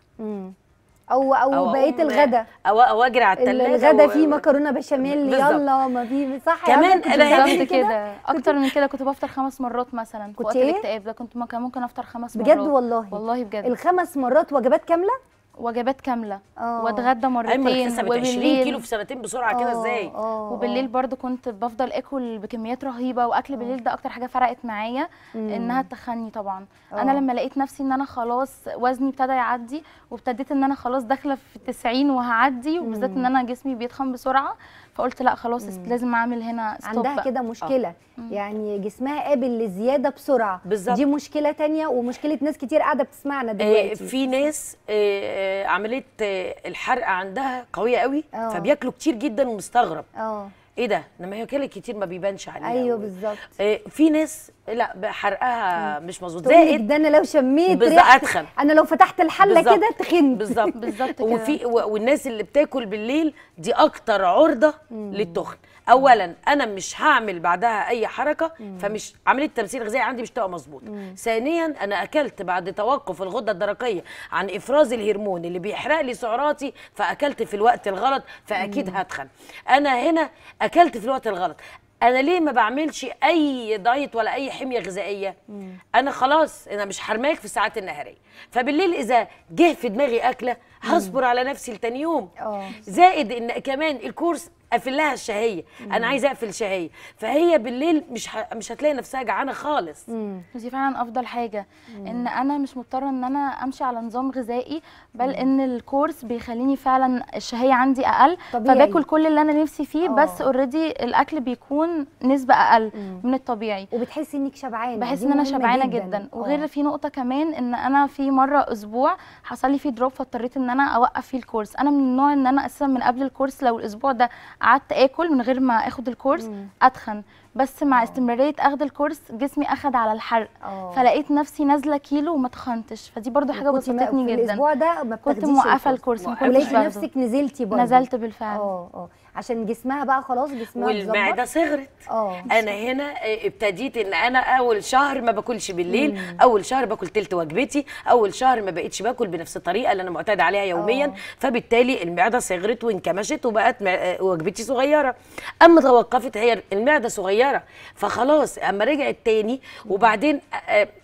A: او او, أو بقيه الغدا او او اجري على الثلاجه الغدا فيه مكرونه بشاميل يلا
C: ما في صح كمان بالظبط يعني كده اكتر من كده كنت بفطر خمس مرات مثلا كنت وقت إيه؟ الاكتئاب ده كنت ممكن افطر خمس مرات بجد والله والله بجد الخمس مرات وجبات كامله وجبات كامله آه. واتغدى مرتين ايوه وبالليل 20 كيلو في سنتين بسرعه كده آه، ازاي آه. وبالليل برضو كنت بفضل اكل بكميات رهيبه واكل بالليل ده اكتر حاجه فرقت معايا انها تخني طبعا أوه. انا لما لقيت نفسي ان انا خلاص وزني ابتدى يعدي وابتديت ان انا خلاص داخله في 90 وهعدي وبالذات ان انا جسمي بيتخن بسرعه فقلت
A: لا خلاص مم. لازم اعمل هنا ستوب عندها كده آه. مشكله آه. يعني جسمها قابل للزياده بسرعه بالزبط. دي مشكله تانية ومشكله ناس كتير قاعده بتسمعنا آه، دلوقتي آه في
B: ناس آه،, آه عمليه آه الحرق عندها قويه قوي آه. فبياكلوا كتير جدا ومستغرب اه ايه ده لما ياكل كتير ما بيبانش عليها ايوه بالظبط إيه في ناس لا حرقها مش مظبوط زائد ده
A: انا لو شميت بالظبط اتخن انا لو فتحت الحله كده
B: تخن بالظبط بالظبط كده وفي والناس اللي بتاكل بالليل دي اكتر عرضه للتخن اولا انا مش هعمل بعدها اي حركه فمش عمليه التمثيل الغذائي عندي مش تبقى مظبوطه ثانيا انا اكلت بعد توقف الغده الدرقيه عن افراز الهرمون اللي بيحرق لي سعراتي فاكلت في الوقت الغلط فاكيد هتخن انا هنا اكلت في الوقت الغلط انا ليه ما بعملش اي دايت ولا اي حميه غذائيه مم. انا خلاص انا مش حرماك في الساعات النهاريه فبالليل اذا جه في دماغي اكله هصبر على نفسي لتاني يوم أوه. زائد ان كمان الكورس اقفل لها الشهيه مم. انا عايزه اقفل شهيه فهي بالليل مش ه... مش هتلاقي نفسها جعانه خالص
C: مم. دي فعلا افضل حاجه مم. ان انا مش مضطره ان انا امشي على نظام غذائي بل مم. ان الكورس بيخليني فعلا الشهيه عندي اقل طبيعي. فباكل كل اللي انا نفسي فيه أوه. بس اوريدي الاكل بيكون نسبه اقل مم. من الطبيعي وبتحسي انك شبعانه بحس ان انا شبعانه جدا, جداً. آه. وغير في نقطه كمان ان انا في مره اسبوع حصل لي فيه دروب فاضطريت ان انا اوقف فيه الكورس انا من النوع ان انا اساسا من قبل الكورس لو الاسبوع ده قعدت اكل من غير ما اخد الكورس اتخن بس مع استمراريه اخذ الكورس جسمي اخذ على الحرق أوه. فلقيت نفسي نازله كيلو وما تخنتش فدي برده حاجه بسطتني جدا الاسبوع ده ما
A: كنت موقفه الكورس ما آه، كنتش نفسك نزلتي برده نزلت بالفعل اه اه عشان جسمها بقى خلاص جسمها والمعده صغرت اه انا
B: هنا آه، ابتديت ان انا اول شهر ما باكلش بالليل مم. اول شهر باكل تلت وجبتي اول شهر ما بقتش باكل بنفس الطريقه اللي انا معتاده عليها يوميا أوه. فبالتالي المعده صغرت وانكمشت وبقت آه، وجبتي صغيره اما توقفت هي المعده صغيره الشارع فخلاص اما رجعت تاني وبعدين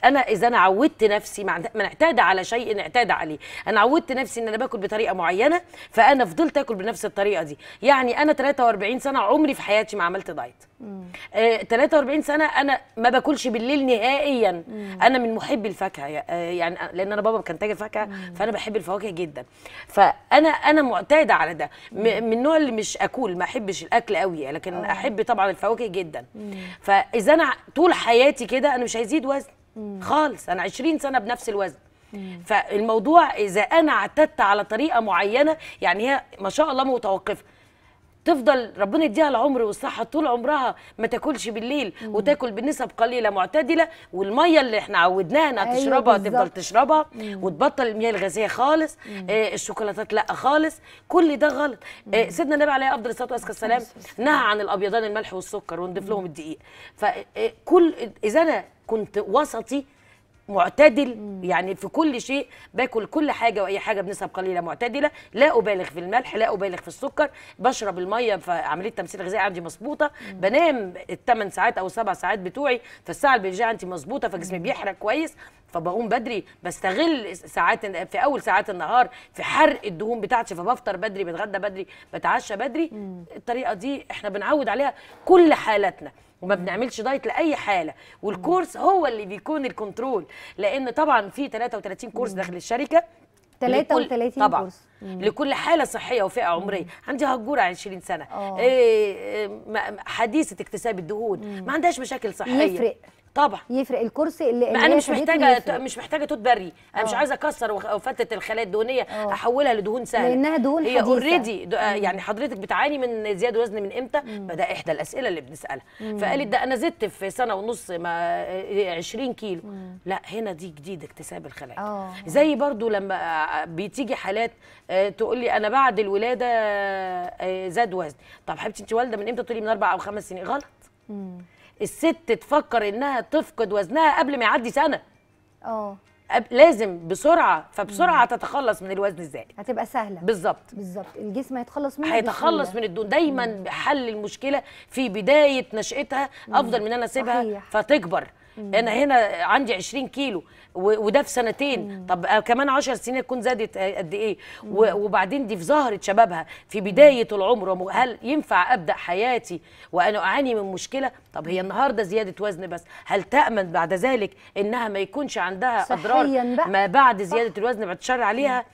B: انا اذا انا عودت نفسي من اعتاد على شيء اعتاد عليه انا عودت نفسي ان انا باكل بطريقه معينه فانا فضلت اكل بنفس الطريقه دي يعني انا 43 سنه عمري في حياتي ما عملت دايت آه 43 سنه انا ما باكلش بالليل نهائيا مم. انا من محبي الفاكهه آه، يعني آه، لان انا بابا كان تاجر فاكهه فانا بحب الفواكه جدا فانا انا معتاده على ده من النوع اللي مش اكل ما احبش الاكل قوي لكن أوه. احب طبعا الفواكه جدا مم. فاذا انا طول حياتي كده انا مش هيزيد وزن مم. خالص انا 20 سنه بنفس الوزن فالموضوع اذا انا اعتدت على طريقه معينه يعني هي ما شاء الله متوقفه تفضل ربنا يديها العمر والصحه طول عمرها ما تاكلش بالليل مم. وتاكل بنسب قليله معتدله والميه اللي احنا عودناها انها أيوة تشربها بالزبط. تفضل تشربها مم. وتبطل المياه الغازيه خالص آه الشوكولاتات لا خالص كل ده غلط آه سيدنا النبي عليه افضل الصلاه والسلام نهى عن الابيضان الملح والسكر ونضيف لهم الدقيق فكل آه، اذا انا كنت وسطي معتدل يعني في كل شيء باكل كل حاجه واي حاجه بنسب قليله معتدله لا ابالغ في الملح لا ابالغ في السكر بشرب الميه فعمليه التمثيل الغذائي عندي مظبوطه بنام الثمان ساعات او السبع ساعات بتوعي فالساعه البيولوجيه عندي مظبوطه فجسمي بيحرق كويس فبقوم بدري بستغل ساعات في اول ساعات النهار في حرق الدهون بتاعتي فبفطر بدري بتغدى بدري بتعشى بدري مم. الطريقه دي احنا بنعود عليها كل حالاتنا وما بنعملش دايت لاي حاله والكورس هو اللي بيكون الكنترول لان طبعا في 33 كورس داخل الشركه
A: 33
B: طبعا كورس. لكل حاله صحيه وفئه عمريه عندي هجوره 20 سنه آه. إيه, إيه، حديثه اكتساب الدهون ما عندهاش مشاكل صحيه يفرق طبعا يفرق
A: الكرسي اللي
B: انا مش محتاجه مش محتاجه توت بري انا مش آه. عايزه اكسر وفتت الخلايا الدهنيه أوه. احولها لدهون سهله لانها دهون هي اوريدي يعني حضرتك بتعاني من زياده وزن من امتى ما ده احدى الاسئله اللي بنسالها فقالت ده انا زدت في سنه ونص ما 20 كيلو مم. لا هنا دي جديد اكتساب الخلايا آه. زي برضو لما آه، بتيجي حالات تقول لي انا بعد الولاده زاد وزن طب حبيبتي انت والده من امتى تقولي من اربع او خمس سنين غلط مم. الست تفكر انها تفقد وزنها قبل ما يعدي سنه اه لازم بسرعه فبسرعه مم. تتخلص من الوزن الزائد هتبقى سهله بالظبط
A: بالظبط الجسم هيتخلص
B: منه هيتخلص من الدهون دايما حل المشكله في بدايه نشاتها افضل مم. من انا اسيبها فتكبر مم. انا هنا عندي 20 كيلو وده في سنتين مم. طب آه، كمان 10 سنين تكون زادت آه، قد ايه وبعدين دي في زهره شبابها في بدايه العمر هل ينفع ابدا حياتي وانا اعاني من مشكله طب هي النهارده زياده وزن بس هل تامن بعد ذلك انها ما يكونش عندها اضرار بقى. ما بعد زياده صح. الوزن بعد الشر عليها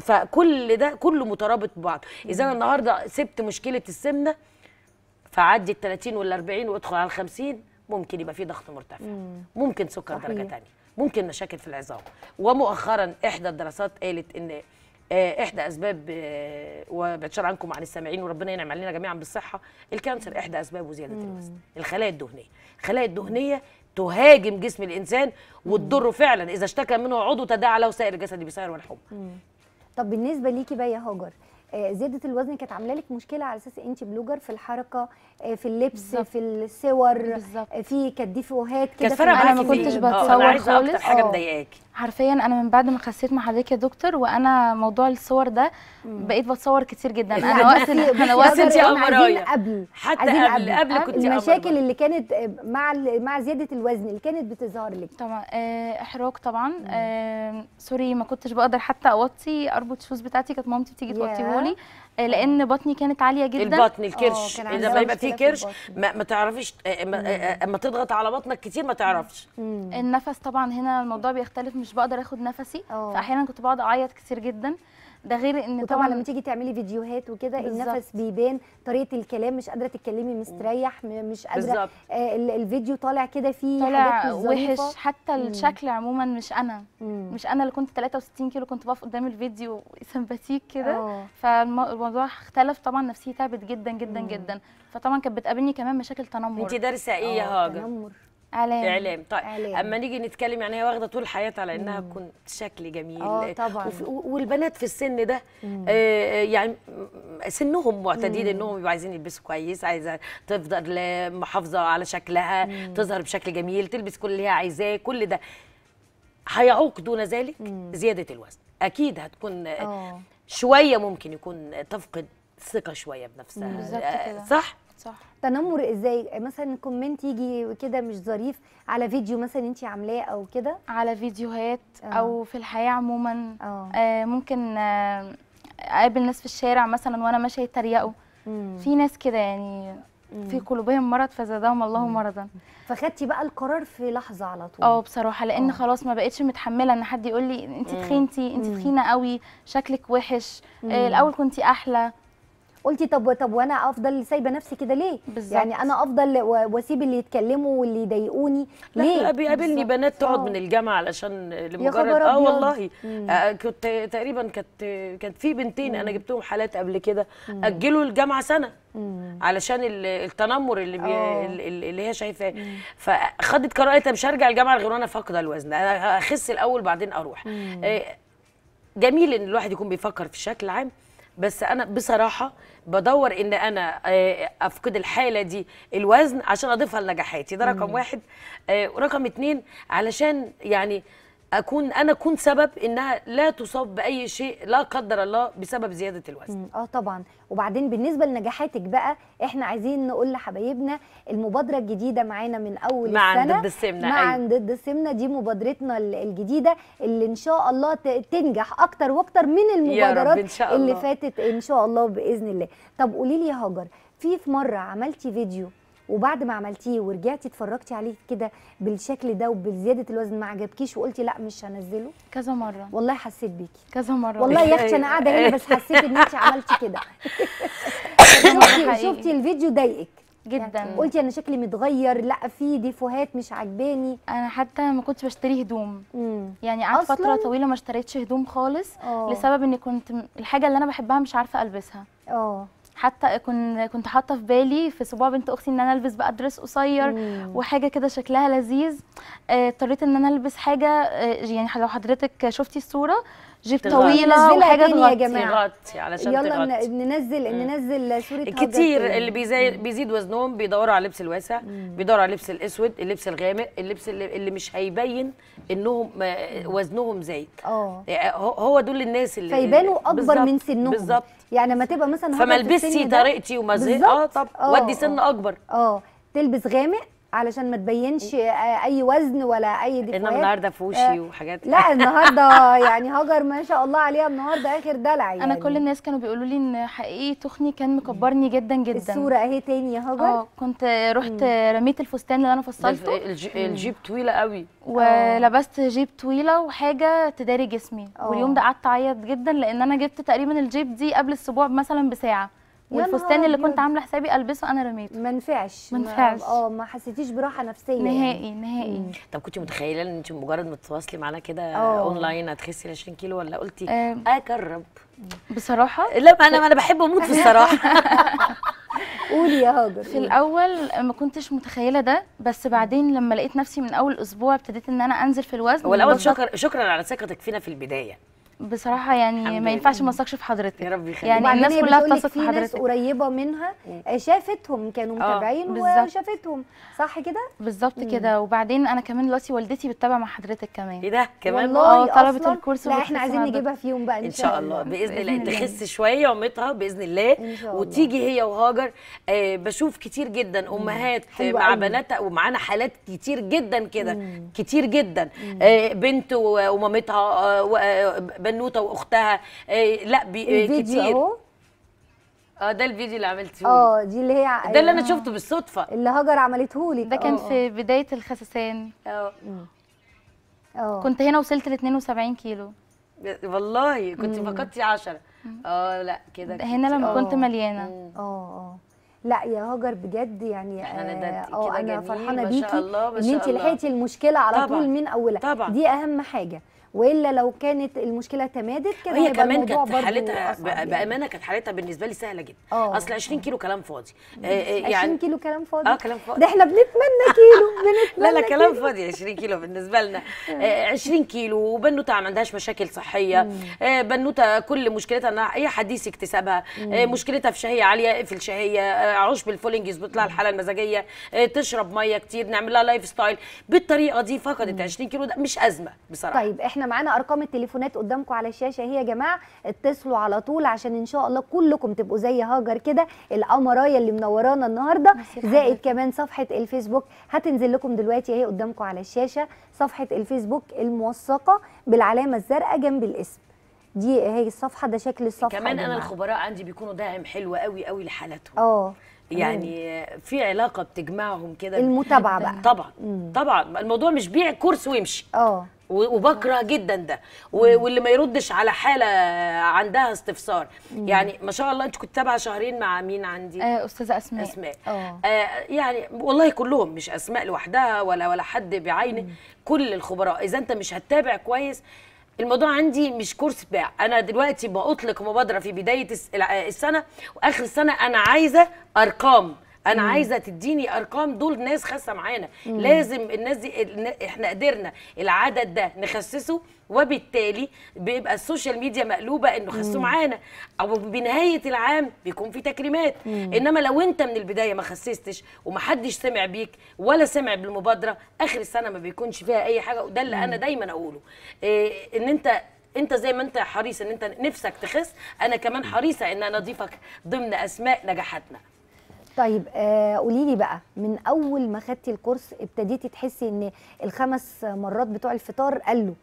B: فكل ده كله مترابط ببعضه اذا انا النهارده سبت مشكله السمنه فعدي ال 30 وال 40 وادخل على ال 50 ممكن يبقى في ضغط مرتفع مم. ممكن سكر صحيح. درجه ثانيه ممكن مشاكل في العظام ومؤخرا احدى الدراسات قالت ان آه، احدى اسباب آه، وبتشار عنكم عن السامعين وربنا ينعم علينا جميعا بالصحه الكانسر احدى اسبابه زياده الوزن الخلايا الدهنيه الخلايا الدهنيه تهاجم جسم الانسان وتضره فعلا اذا اشتكى منه عضو تداعى له سائر الجسد بسائر والحمى
A: طب بالنسبه ليكي بقى يا هاجر آه، زياده الوزن كانت عامله لك مشكله على اساس انت بلوجر في الحركه آه، في اللبس بالزبط. في الصور آه، في كانت ديفوهات كده فرق انا ما كنتش بتصور خالص حاجه مضايقاكي
C: حرفيا انا من بعد ما خسيت مع حضرتك يا دكتور وانا موضوع الصور ده بقيت بتصور كتير جدا انا وقت انا وقت انت
A: قبل حتى قبل قبل كنت المشاكل
C: اللي كانت مع مع زياده الوزن اللي كانت بتظهر لك طبعا احراج طبعا سوري ما كنتش بقدر حتى اوطي اربط شوز بتاعتي كانت مامتي بتيجي توطيهولي لي آه، لان بطني كانت عاليه جدا البطن الكرش آه، اذا ما يبقى فيه كرش
B: ما, ما تعرفيش اما آه، تضغط على بطنك كتير ما تعرفش
C: النفس طبعا هنا الموضوع بيختلف مش بقدر اخد نفسي فاحيانا كنت بقعد اعيط كتير جدا
A: ده غير ان طبعا لما تيجي تعملي فيديوهات وكده النفس بيبان طريقه الكلام مش قادره تتكلمي مستريح مش قادره آه الفيديو طالع كده فيه طالع وحش حتى الشكل
C: عموما مش انا مم. مش انا اللي كنت 63 كيلو كنت بقف قدام الفيديو سمباتيك كده آه. فالموضوع اختلف طبعا نفسيتي تعبت جدا جدا مم. جدا فطبعا كانت بتقابلني كمان مشاكل تنمر انت دارسه ايه يا آه، هاجر تنمر اعلام اعلام
B: طيب أعلام. اما نيجي نتكلم يعني هي واخده طول حياتها على انها تكون شكل جميل اه طبعا
C: والبنات
B: في السن ده آه،, آه يعني سنهم معتدين انهم يبقوا عايزين يلبسوا كويس عايزه تفضل محافظه على شكلها مم. تظهر بشكل جميل تلبس كل اللي هي عايزاه كل ده هيعوق دون ذلك مم. زياده الوزن اكيد هتكون أوه. آه. شويه ممكن يكون تفقد ثقه شويه بنفسها بالظبط آه، صح
C: صح
A: تنمر ازاي مثلا كومنت يجي كده مش ظريف على فيديو مثلا انت عاملاه او كده على فيديوهات أوه. او في الحياه عموما آه. آه ممكن
C: آه اقابل ناس في الشارع مثلا وانا ماشيه يتريقوا في ناس كده يعني مم. في قلوبهم مرض فزادهم الله مم. مرضا فخدتي بقى القرار في لحظه على طول اه بصراحه لان أوه. خلاص ما بقتش متحمله ان حد يقول لي انت تخينتي انت تخينه قوي
A: شكلك وحش آه، مم. الاول كنت احلى قلتي طب طب وانا افضل سايبه نفسي كده ليه بالزبط. يعني انا افضل واسيب اللي يتكلموا واللي يضايقوني ليه لا بيقابلني بنات تقعد من
B: اه. الجامعه علشان لمجرد اه والله آه كنت تقريبا كانت كانت في بنتين مم. انا جبتهم حالات قبل كده اجلوا الجامعه سنه مم. علشان التنمر اللي بي... اه. اللي هي شايفاه فخدت قرارات مش هرجع الجامعه غير وانا فاقده الوزن انا اخس الاول بعدين اروح آه، جميل ان الواحد يكون بيفكر في الشكل العام بس انا بصراحه بدور ان انا آه، افقد الحاله دي الوزن عشان اضيفها لنجاحاتي ده رقم واحد ورقم آه، اتنين علشان يعني اكون انا اكون سبب انها لا تصاب باي شيء لا قدر الله بسبب زياده الوزن
A: اه طبعا وبعدين بالنسبه لنجاحاتك بقى احنا عايزين نقول لحبايبنا المبادره الجديده معانا من اول مع السنه ضد السمنه مع أيوه. ضد السمنه دي مبادرتنا الجديده اللي ان شاء الله تنجح اكتر واكتر من المبادرات إن اللي فاتت ان شاء الله باذن الله طب قولي لي يا هاجر في في مره عملتي فيديو وبعد ما عملتيه ورجعتي اتفرجتي عليه كده بالشكل ده وبزياده الوزن ما عجبكيش وقلتي لا مش هنزله كذا مره والله حسيت بيكي كذا مره والله يا اختي انا قاعده هنا بس حسيت ان انت عملتي كده شفتي شفتي الفيديو ضايقك جدا يعني قلتي انا شكلي متغير لا في ديفوهات مش عجباني انا
C: حتى ما كنتش بشتري هدوم مم. يعني قعدت فتره طويله ما اشتريتش هدوم خالص أوه. لسبب اني كنت الحاجه اللي انا بحبها مش عارفه البسها اه حتى كنت كنت حاطه في بالي في صباع بنت اختي ان انا البس بقى دريس قصير وحاجه كده شكلها لذيذ آه، اضطريت ان انا البس حاجه آه، يعني لو حضرتك شفتي الصوره جيب طويله وحاجه تغطي يا جماعه
A: تغطي علشان يلا تغطي. ننزل ننزل صوره كتير اللي بيزي
B: بيزيد وزنهم بيدوروا على اللبس الواسع بيدوروا على اللبس الاسود اللبس الغامق اللبس اللي, اللي مش هيبين انهم آه، وزنهم زايد اه هو دول الناس اللي فيبانوا اكبر من سنهم بالظبط
A: يعني ما تبقى مثلا فما لبسي طريقتي وما اه طب ودي آه. سن اكبر اه تلبس غامق علشان ما تبينش إيه. اي وزن ولا اي دفاع انما النهارده فوشي
B: وحاجات لا النهارده
A: يعني هاجر ما شاء الله عليها النهارده
C: اخر دلع يعني انا كل الناس كانوا بيقولوا لي ان حقيقي تخني كان مكبرني جدا جدا الصوره اهي
A: تاني يا هاجر اه
C: كنت رحت رميت الفستان اللي انا فصلته الجيب طويله قوي ولبست جيب طويله وحاجه تداري جسمي آه. واليوم ده قعدت اعيط جدا لان انا جبت تقريبا الجيب دي قبل الاسبوع مثلا بساعه والفستان اللي كنت عامله حسابي البسه
A: انا رميته ما نفعش ما نفعش اه ما حسيتيش براحه نفسيه يعني. نهائي نهائي
C: طب كنت
B: متخيله ان انت مجرد ما تتواصلي معانا كده اونلاين آه. هتخسي 20 كيلو ولا قلتي آه.
A: اجرب
C: بصراحه لا انا ما انا بحب اموت في الصراحه قولي يا هاجر في الاول ما كنتش متخيله ده بس بعدين لما لقيت نفسي من اول اسبوع ابتديت ان انا انزل في الوزن هو الاول
B: شكرا على ثقتك فينا في البدايه
C: بصراحه يعني ما ينفعش ما اثقش في حضرتك يا رب يخليك يعني الناس كلها بتثق في حضرتك ناس قريبه منها آه، شافتهم كانوا آه، متابعين وشافتهم صح كده بالظبط كده وبعدين انا كمان دلوقتي والدتي بتتابع مع حضرتك كمان ايه ده كمان اه طلبت الكورس لا احنا عايزين نجيبها في
A: يوم بقى ان شاء
C: الله باذن الله تخس
B: شويه عمتها باذن الله وتيجي هي وهاجر آه، بشوف كتير جدا امهات مع بناتها ومعانا حالات كتير جدا كده كتير جدا بنت ومامتها البنوته واختها آه، لا آه، كتير اهو اه ده الفيديو اللي عملتيه اه
A: دي اللي هي
C: ده اللي انا شفته بالصدفه اللي هاجر عملته لي ده كان أوه. في بدايه الخسسان اه, آه. كنت هنا وصلت ل 72 كيلو
B: والله كنت فقدتي 10 اه لا كده هنا لما أوه. كنت
A: مليانه اه اه لا يا هاجر بجد يعني اه انا فرحانه بيكي ان انت لحقتي المشكله على طبعًا. طول من اولها دي اهم حاجه والا لو كانت المشكله تمادت كان هي كمان كانت حالتها يعني. بامانه
B: كانت حالتها بالنسبه لي سهله جدا أوه. اصل 20 كيلو كلام فاضي آه, آه، يعني 20
A: كيلو كلام فاضي اه كلام فاضي ده احنا بنتمنى كيلو بنتمنى لا لا كلام
B: فاضي 20 كيلو بالنسبه لنا آه 20 آه، كيلو وبنوته ما عندهاش مشاكل صحيه آه بنوته كل مشكلتها انها اي حديث اكتسابها آه مشكلتها في شهيه عاليه اقفل شهيه آه عشب الفولينج يظبط لها الحاله المزاجيه آه تشرب ميه كتير نعمل لها لايف ستايل بالطريقه دي فقدت 20 كيلو ده مش ازمه بصراحه
A: طيب احنا احنا معانا ارقام التليفونات قدامكم على الشاشه اهي يا جماعه اتصلوا على طول عشان ان شاء الله كلكم تبقوا زي هاجر كده القمرايه اللي منورانا النهارده زائد كمان صفحه الفيسبوك هتنزل لكم دلوقتي اهي قدامكم على الشاشه صفحه الفيسبوك الموثقه بالعلامه الزرقاء جنب الاسم دي هي الصفحه ده شكل الصفحه كمان انا الخبراء
B: عندي بيكونوا داعم حلو قوي قوي لحالتهم
A: اه يعني
B: في علاقه بتجمعهم كده المتابعه بقى طبعا طبعا الموضوع مش بيع كورس ويمشي اه وبكره جدا ده واللي ما يردش على حاله عندها استفسار يعني ما شاء الله انت كنت تابعه شهرين مع مين عندي آه، استاذه اسماء اسماء آه. آه يعني والله كلهم مش اسماء لوحدها ولا ولا حد بعينه كل الخبراء اذا انت مش هتتابع كويس الموضوع عندي مش كورس باع انا دلوقتي بأطلق مبادره في بدايه السنه واخر السنه انا عايزه ارقام انا مم. عايزه تديني ارقام دول ناس خاصه معانا لازم الناس دي احنا قدرنا العدد ده نخسسه وبالتالي بيبقى السوشيال ميديا مقلوبه انه خسوا معانا او بنهايه العام بيكون في تكريمات مم. انما لو انت من البدايه ما خسستش ومحدش سمع بيك ولا سمع بالمبادره اخر السنه ما بيكونش فيها اي حاجه وده اللي مم. انا دايما اقوله إيه ان انت انت زي ما انت حريص ان انت نفسك تخس انا كمان حريصه ان انا اضيفك ضمن اسماء نجاحاتنا
A: طيب آه، قولي لي بقى من اول ما خدتي الكورس ابتديتي تحسي ان الخمس مرات بتوع الفطار قلوا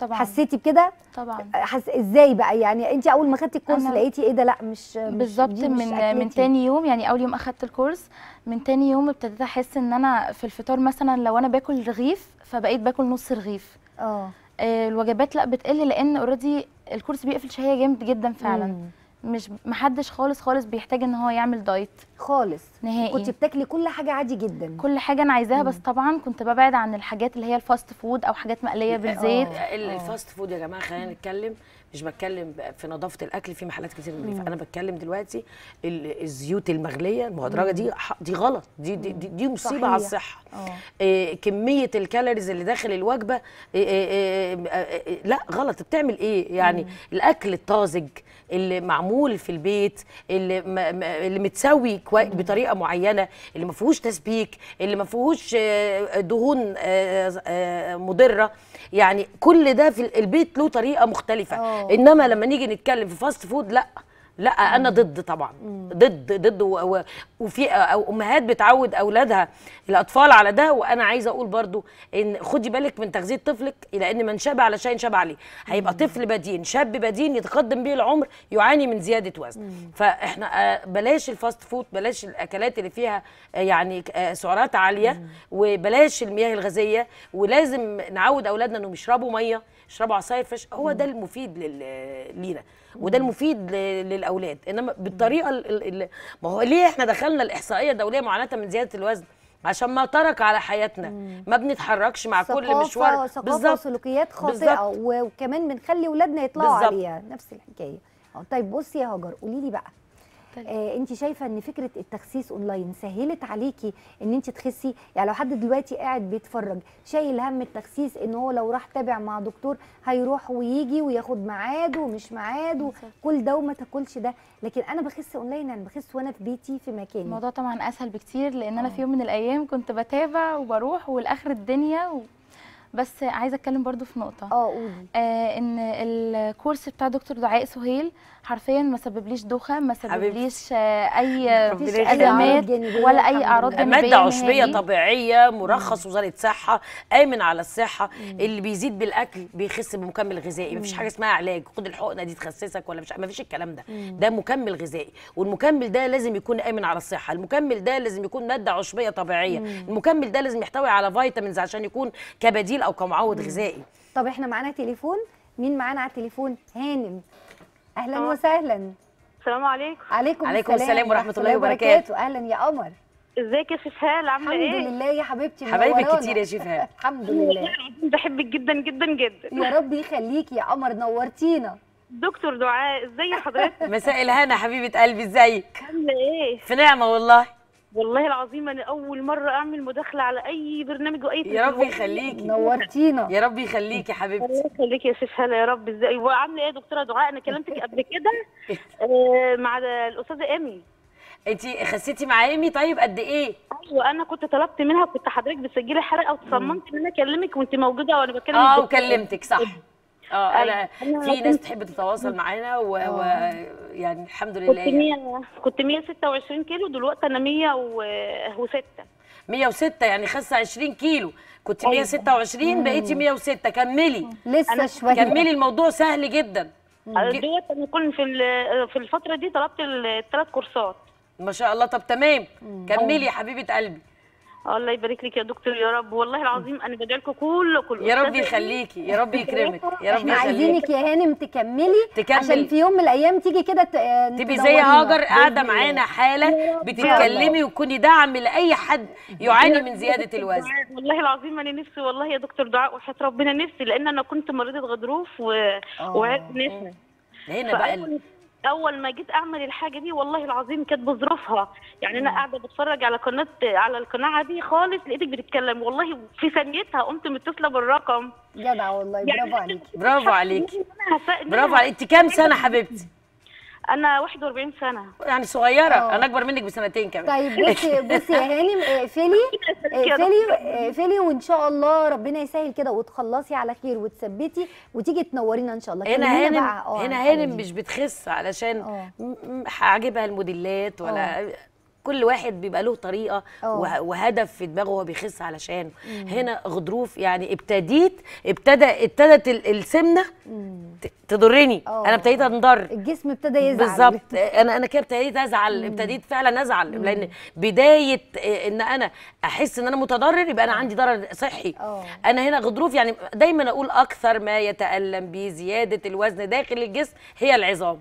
A: طبعا حسيتي بكده طبعا آه، حس... ازاي بقى يعني انت اول ما خدتي الكورس لقيتي ايه ده لا مش بالظبط من أكلتي. من تاني يوم يعني اول يوم اخدت
C: الكورس من تاني يوم ابتديت احس ان انا في الفطار مثلا لو انا باكل رغيف فبقيت باكل نص رغيف اه, آه، الوجبات لا بتقل لان اوريدي الكورس بيقفل شهيه جامد جدا فعلا مم. مش محدش خالص خالص بيحتاج ان هو يعمل دايت خالص نهائي كنت بتاكلي كل حاجه عادي جدا كل حاجه انا عايزاها بس طبعا كنت ببعد عن الحاجات اللي هي الفاست فود او حاجات مقليه بالزيت آه. آه. الفاست
B: فود يا جماعه خلينا نتكلم مش بتكلم في نظافه الاكل في محلات كتير نظيفه انا بتكلم دلوقتي الزيوت المغليه المهدرجه دي دي غلط دي دي, دي, مصيبه على الصحه إيه كميه الكالوريز اللي داخل الوجبه إيه إيه إيه إيه لا غلط بتعمل ايه يعني مم. الاكل الطازج اللي معمول في البيت اللي اللي متسوي بطريقه معينه اللي ما فيهوش تسبيك اللي ما فيهوش آه، دهون آه، آه، مضره يعني كل ده في البيت له طريقه مختلفه أوه. انما لما نيجي نتكلم في فاست فود لا لا انا ضد طبعا ضد ضد وفي او امهات بتعود اولادها الاطفال على ده وانا عايزه اقول برضو ان خدي بالك من تغذيه طفلك لان من شاب على شيء شاب عليه هيبقى طفل بدين شاب بدين يتقدم بيه العمر يعاني من زياده وزن فاحنا بلاش الفاست فود بلاش الاكلات اللي فيها يعني سعرات عاليه وبلاش المياه الغازيه ولازم نعود اولادنا انهم يشربوا ميه اشربوا عصاير فش هو ده المفيد لينا وده المفيد للاولاد انما بالطريقه ما هو ليه احنا دخلنا الاحصائيه الدوليه معاناه من زياده الوزن عشان ما ترك على حياتنا ما بنتحركش مع كل مشوار بالظبط
A: وسلوكيات خاطئه وكمان بنخلي اولادنا يطلعوا عليها نفس الحكايه طيب بصي يا هاجر قولي لي بقى آه انت شايفه ان فكره التخسيس اونلاين سهلت عليكي ان انت تخسي يعني لو حد دلوقتي قاعد بيتفرج شايل هم التخسيس ان هو لو راح تابع مع دكتور هيروح ويجي وياخد ميعاد ومش ميعاد وكل ده وما تاكلش ده لكن انا بخس اونلاين يعني بخس وانا في بيتي في مكاني الموضوع
C: طبعا اسهل بكتير لان انا آه. في يوم من الايام كنت بتابع وبروح والاخر الدنيا و... بس عايزه اتكلم برضو في نقطه اه قولي آه ان الكورس بتاع دكتور دعاء سهيل حرفيا ما سببليش دوخه ما سببليش آه، اي ازمات يعني. ولا اي يعني اعراض جانبيه ماده عشبيه
B: طبيعيه مرخص وزاره صحه امن على الصحه مم. اللي بيزيد بالاكل بيخس بمكمل غذائي مفيش حاجه اسمها علاج خد الحقنه دي تخسسك ولا مش مفيش الكلام ده مم. ده مكمل غذائي والمكمل ده لازم يكون امن على الصحه المكمل ده لازم يكون ماده عشبيه طبيعيه مم. المكمل ده لازم يحتوي على فيتامينز عشان يكون كبديل او كمعوض غذائي
A: طب احنا معانا تليفون مين معانا على التليفون هانم اهلا أوه. وسهلا السلام عليكم عليكم, عليكم السلام, السلام ورحمه الله وبركاته اهلا يا قمر ازيك يا شيفهال عامله ايه الحمد لله يا حبيبتي حبايبك كتير يا شيفهال الحمد لله بحبك جدا جدا جدا يا رب يخليكي يا قمر نورتينا دكتور دعاء ازي حضرتك مساء الهنا
B: حبيبه قلبي ازيك
A: عامله ايه
B: في نعمه والله والله العظيم انا اول مره اعمل مداخله على اي برنامج واي يا رب يخليكي نورتينا يا رب يخليكي حبيبتي الله يخليك يا شيخ هلا يا رب ازاي وعامله ايه يا دكتوره دعاء انا كلمتك قبل كده آه، مع الاستاذه ايمي انت خسيتي مع ايمي طيب قد ايه؟ ايوه انا كنت طلبت منها كنت حضرتك بتسجلي حلقه وتصممت ان انا اكلمك وانت موجوده وانا بتكلم اه وكلمتك صح
C: اه انا أيوة. في ناس تحب تتواصل
B: معانا و... آه. و... يعني الحمد لله كنت 100 يعني. كنت 126 كيلو دلوقتي انا
C: 106
B: 106 يعني خس 20 كيلو كنت 126 أيوة. بقيتي 106 كملي لسه شويه كملي الموضوع سهل جدا دلوقتي انا كل في في الفتره دي طلبت الثلاث كورسات ما شاء الله طب تمام كملي يا أيوة. حبيبه قلبي الله يبارك لك يا دكتور يا رب والله العظيم انا بدعي لكم كلكم يا رب إيه؟ يخليكي يا رب يكرمك يا رب احنا عايزينك
A: يا هانم تكملي تكمل. عشان في يوم من الايام تيجي كده آه، تبقي زي هاجر قاعده
B: معانا حاله بتتكلمي وتكوني دعم لاي حد يعاني من زياده الوزن والله العظيم انا نفسي والله يا دكتور
C: دعاء وحياه ربنا نفسي لان انا كنت مريضه غضروف و... آه. وعيت نفسي
B: هنا بقى
C: اول ما جيت اعمل الحاجه دي والله العظيم كانت بظروفها يعني انا قاعده بتفرج على قناه على القناعه دي خالص لقيتك بتتكلم والله في ثانيتها قمت متصله بالرقم
A: جدع والله يعني برافو عليكي برافو عليكي
C: برافو عليكي انت
A: كام سنه
B: حبيبتي انا 41 سنه يعني صغيره أوه. انا اكبر منك بسنتين كمان طيب بصي بصي يا هانم
A: اقفلي اقفلي اقفلي وان شاء الله ربنا يسهل كده وتخلصي على خير وتثبتي وتيجي تنورينا ان شاء الله هنا هانم آه، هنا هانم مش
B: بتخس علشان عاجبها آه. الموديلات ولا أوه. كل واحد بيبقى له طريقه أوه. اه. وهدف في دماغه هو بيخس علشانه هنا غضروف يعني ابتديت ابتدى ابتدت السمنه تضرني أوه. انا اه. ابتديت انضر الجسم ابتدى يزعل بالظبط انا انا كده ابتديت ازعل ابتديت فعلا ازعل لان بدايه آه، ان انا احس ان انا متضرر يبقى انا عندي ضرر صحي أوه. انا هنا غضروف يعني دايما اقول اكثر ما يتالم بزياده الوزن داخل الجسم هي العظام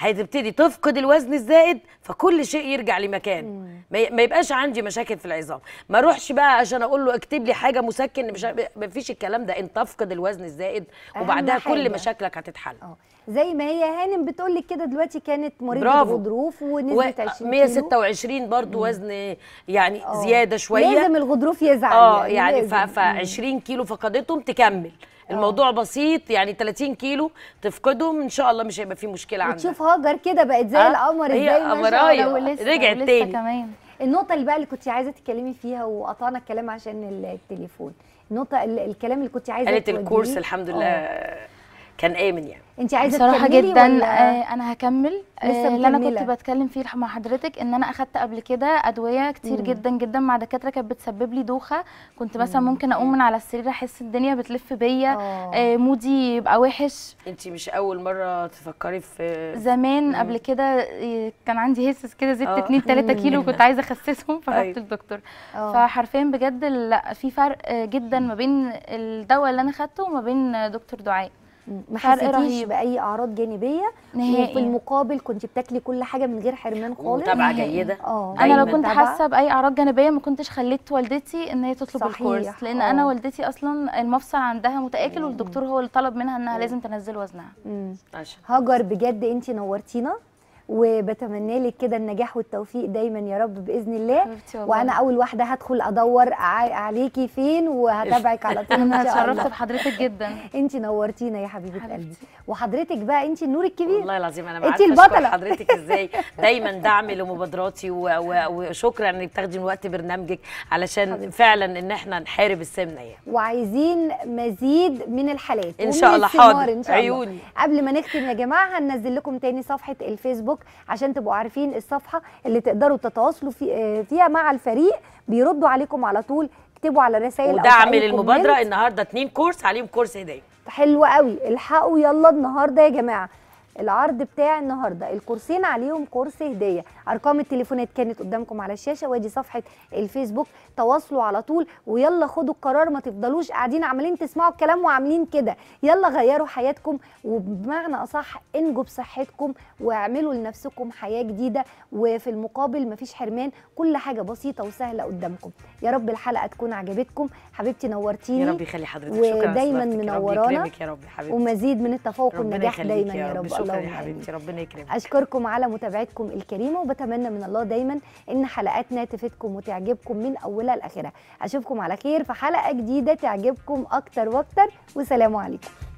B: هتبتدي تفقد الوزن الزائد فكل شيء يرجع لمكانه ما يبقاش عندي مشاكل في العظام ما اروحش بقى عشان اقول له اكتب لي حاجه مسكن مش ما فيش الكلام ده انت تفقد الوزن الزائد وبعدها كل مشاكلك هتتحل أوه.
A: زي ما هي هانم بتقول لك كده دلوقتي كانت مريضه غضروف ونزلت و... 20
B: 126 برضو مم. وزن يعني أوه. زياده شويه لازم
A: الغضروف يزعل اه يعني, يعني ف... ف 20
B: كيلو فقدتهم تكمل آه. الموضوع بسيط يعني 30 كيلو تفقدهم ان شاء الله مش هيبقى فيه مشكله عندك وتشوف
A: هاجر كده بقت زي آه. القمر ازاي ما شاء رجعت تاني كمان النقطه اللي بقى اللي كنت عايزه تتكلمي فيها وقطعنا الكلام عشان التليفون النقطه الكلام اللي كنت عايزه قالت الكورس الحمد لله أوه.
B: كان امن يعني
A: انت عايزه بصراحه
B: جدا آه
C: انا هكمل آه، لسه اللي انا كنت بتكلم فيه مع حضرتك ان انا اخدت قبل كده ادويه كتير مم. جدا جدا مع دكاتره كانت بتسبب لي دوخه كنت مثلا مم. ممكن اقوم من على السرير احس الدنيا بتلف بيا آه, آه، مودي يبقى وحش
B: انت مش اول مره تفكري في زمان مم. قبل
C: كده آه، كان عندي هيسس كده زدت 2 3 كيلو كنت عايزه اخسسهم فرحت أيوة. للدكتور الدكتور فحرفيا بجد لا في فرق جدا ما بين الدواء اللي انا خدته وما بين دكتور دعاء
A: ما حسيتيش باي اعراض جانبيه نهائي وفي المقابل كنت بتاكلي كل حاجه من غير حرمان خالص متابعه جيده اه انا أيوة. لو كنت حاسه
C: باي اعراض جانبيه ما كنتش خليت والدتي ان هي تطلب صحيح. الكورس لان أوه. انا آه. والدتي اصلا المفصل عندها متاكل والدكتور هو اللي طلب منها انها لازم تنزل وزنها
A: هاجر بجد انت نورتينا وبتمنى لك كده النجاح والتوفيق دايما يا رب باذن الله وانا اول واحده هدخل ادور عليكي فين وهتابعك على طول انا اتشرفت بحضرتك جدا انت نورتينا يا حبيبه قلبي وحضرتك بقى انت النور الكبير والله العظيم انا معاكي البطله
B: حضرتك ازاي دايما دعم لمبادراتي وشكرا انك بتاخدي من وقت برنامجك علشان حبيبتي. فعلا ان احنا نحارب السمنه يعني
A: وعايزين مزيد من الحالات ان شاء الله حاضر إن شاء الله. عيوني قبل ما نختم يا جماعه هننزل لكم تاني صفحه الفيسبوك عشان تبقوا عارفين الصفحه اللي تقدروا تتواصلوا في فيها مع الفريق بيردوا عليكم على طول اكتبوا على رسائل ودعم للمبادره
B: النهارده اتنين كورس عليهم كورس هديه
A: حلو قوي الحقوا يلا النهارده يا جماعه العرض بتاع النهارده الكورسين عليهم كورس هديه ارقام التليفونات كانت قدامكم على الشاشه وادي صفحه الفيسبوك تواصلوا على طول ويلا خدوا القرار ما تفضلوش قاعدين عمالين تسمعوا الكلام وعاملين كده يلا غيروا حياتكم وبمعنى اصح انجوا بصحتكم واعملوا لنفسكم حياه جديده وفي المقابل مفيش حرمان كل حاجه بسيطه وسهله قدامكم يا رب الحلقه تكون عجبتكم حبيبتي نورتيني يا رب يخلي حضرتك شكرا ودايما منورانا يا رب ومزيد من التفوق والنجاح دايما يا رب شكرا يا
B: حبيبتي ربنا يكرمك
A: اشكركم على متابعتكم الكريمه وبتمنى من الله دايما ان حلقاتنا تفيدكم وتعجبكم من اولها لاخرها اشوفكم على خير في حلقه جديده تعجبكم اكتر واكتر والسلام عليكم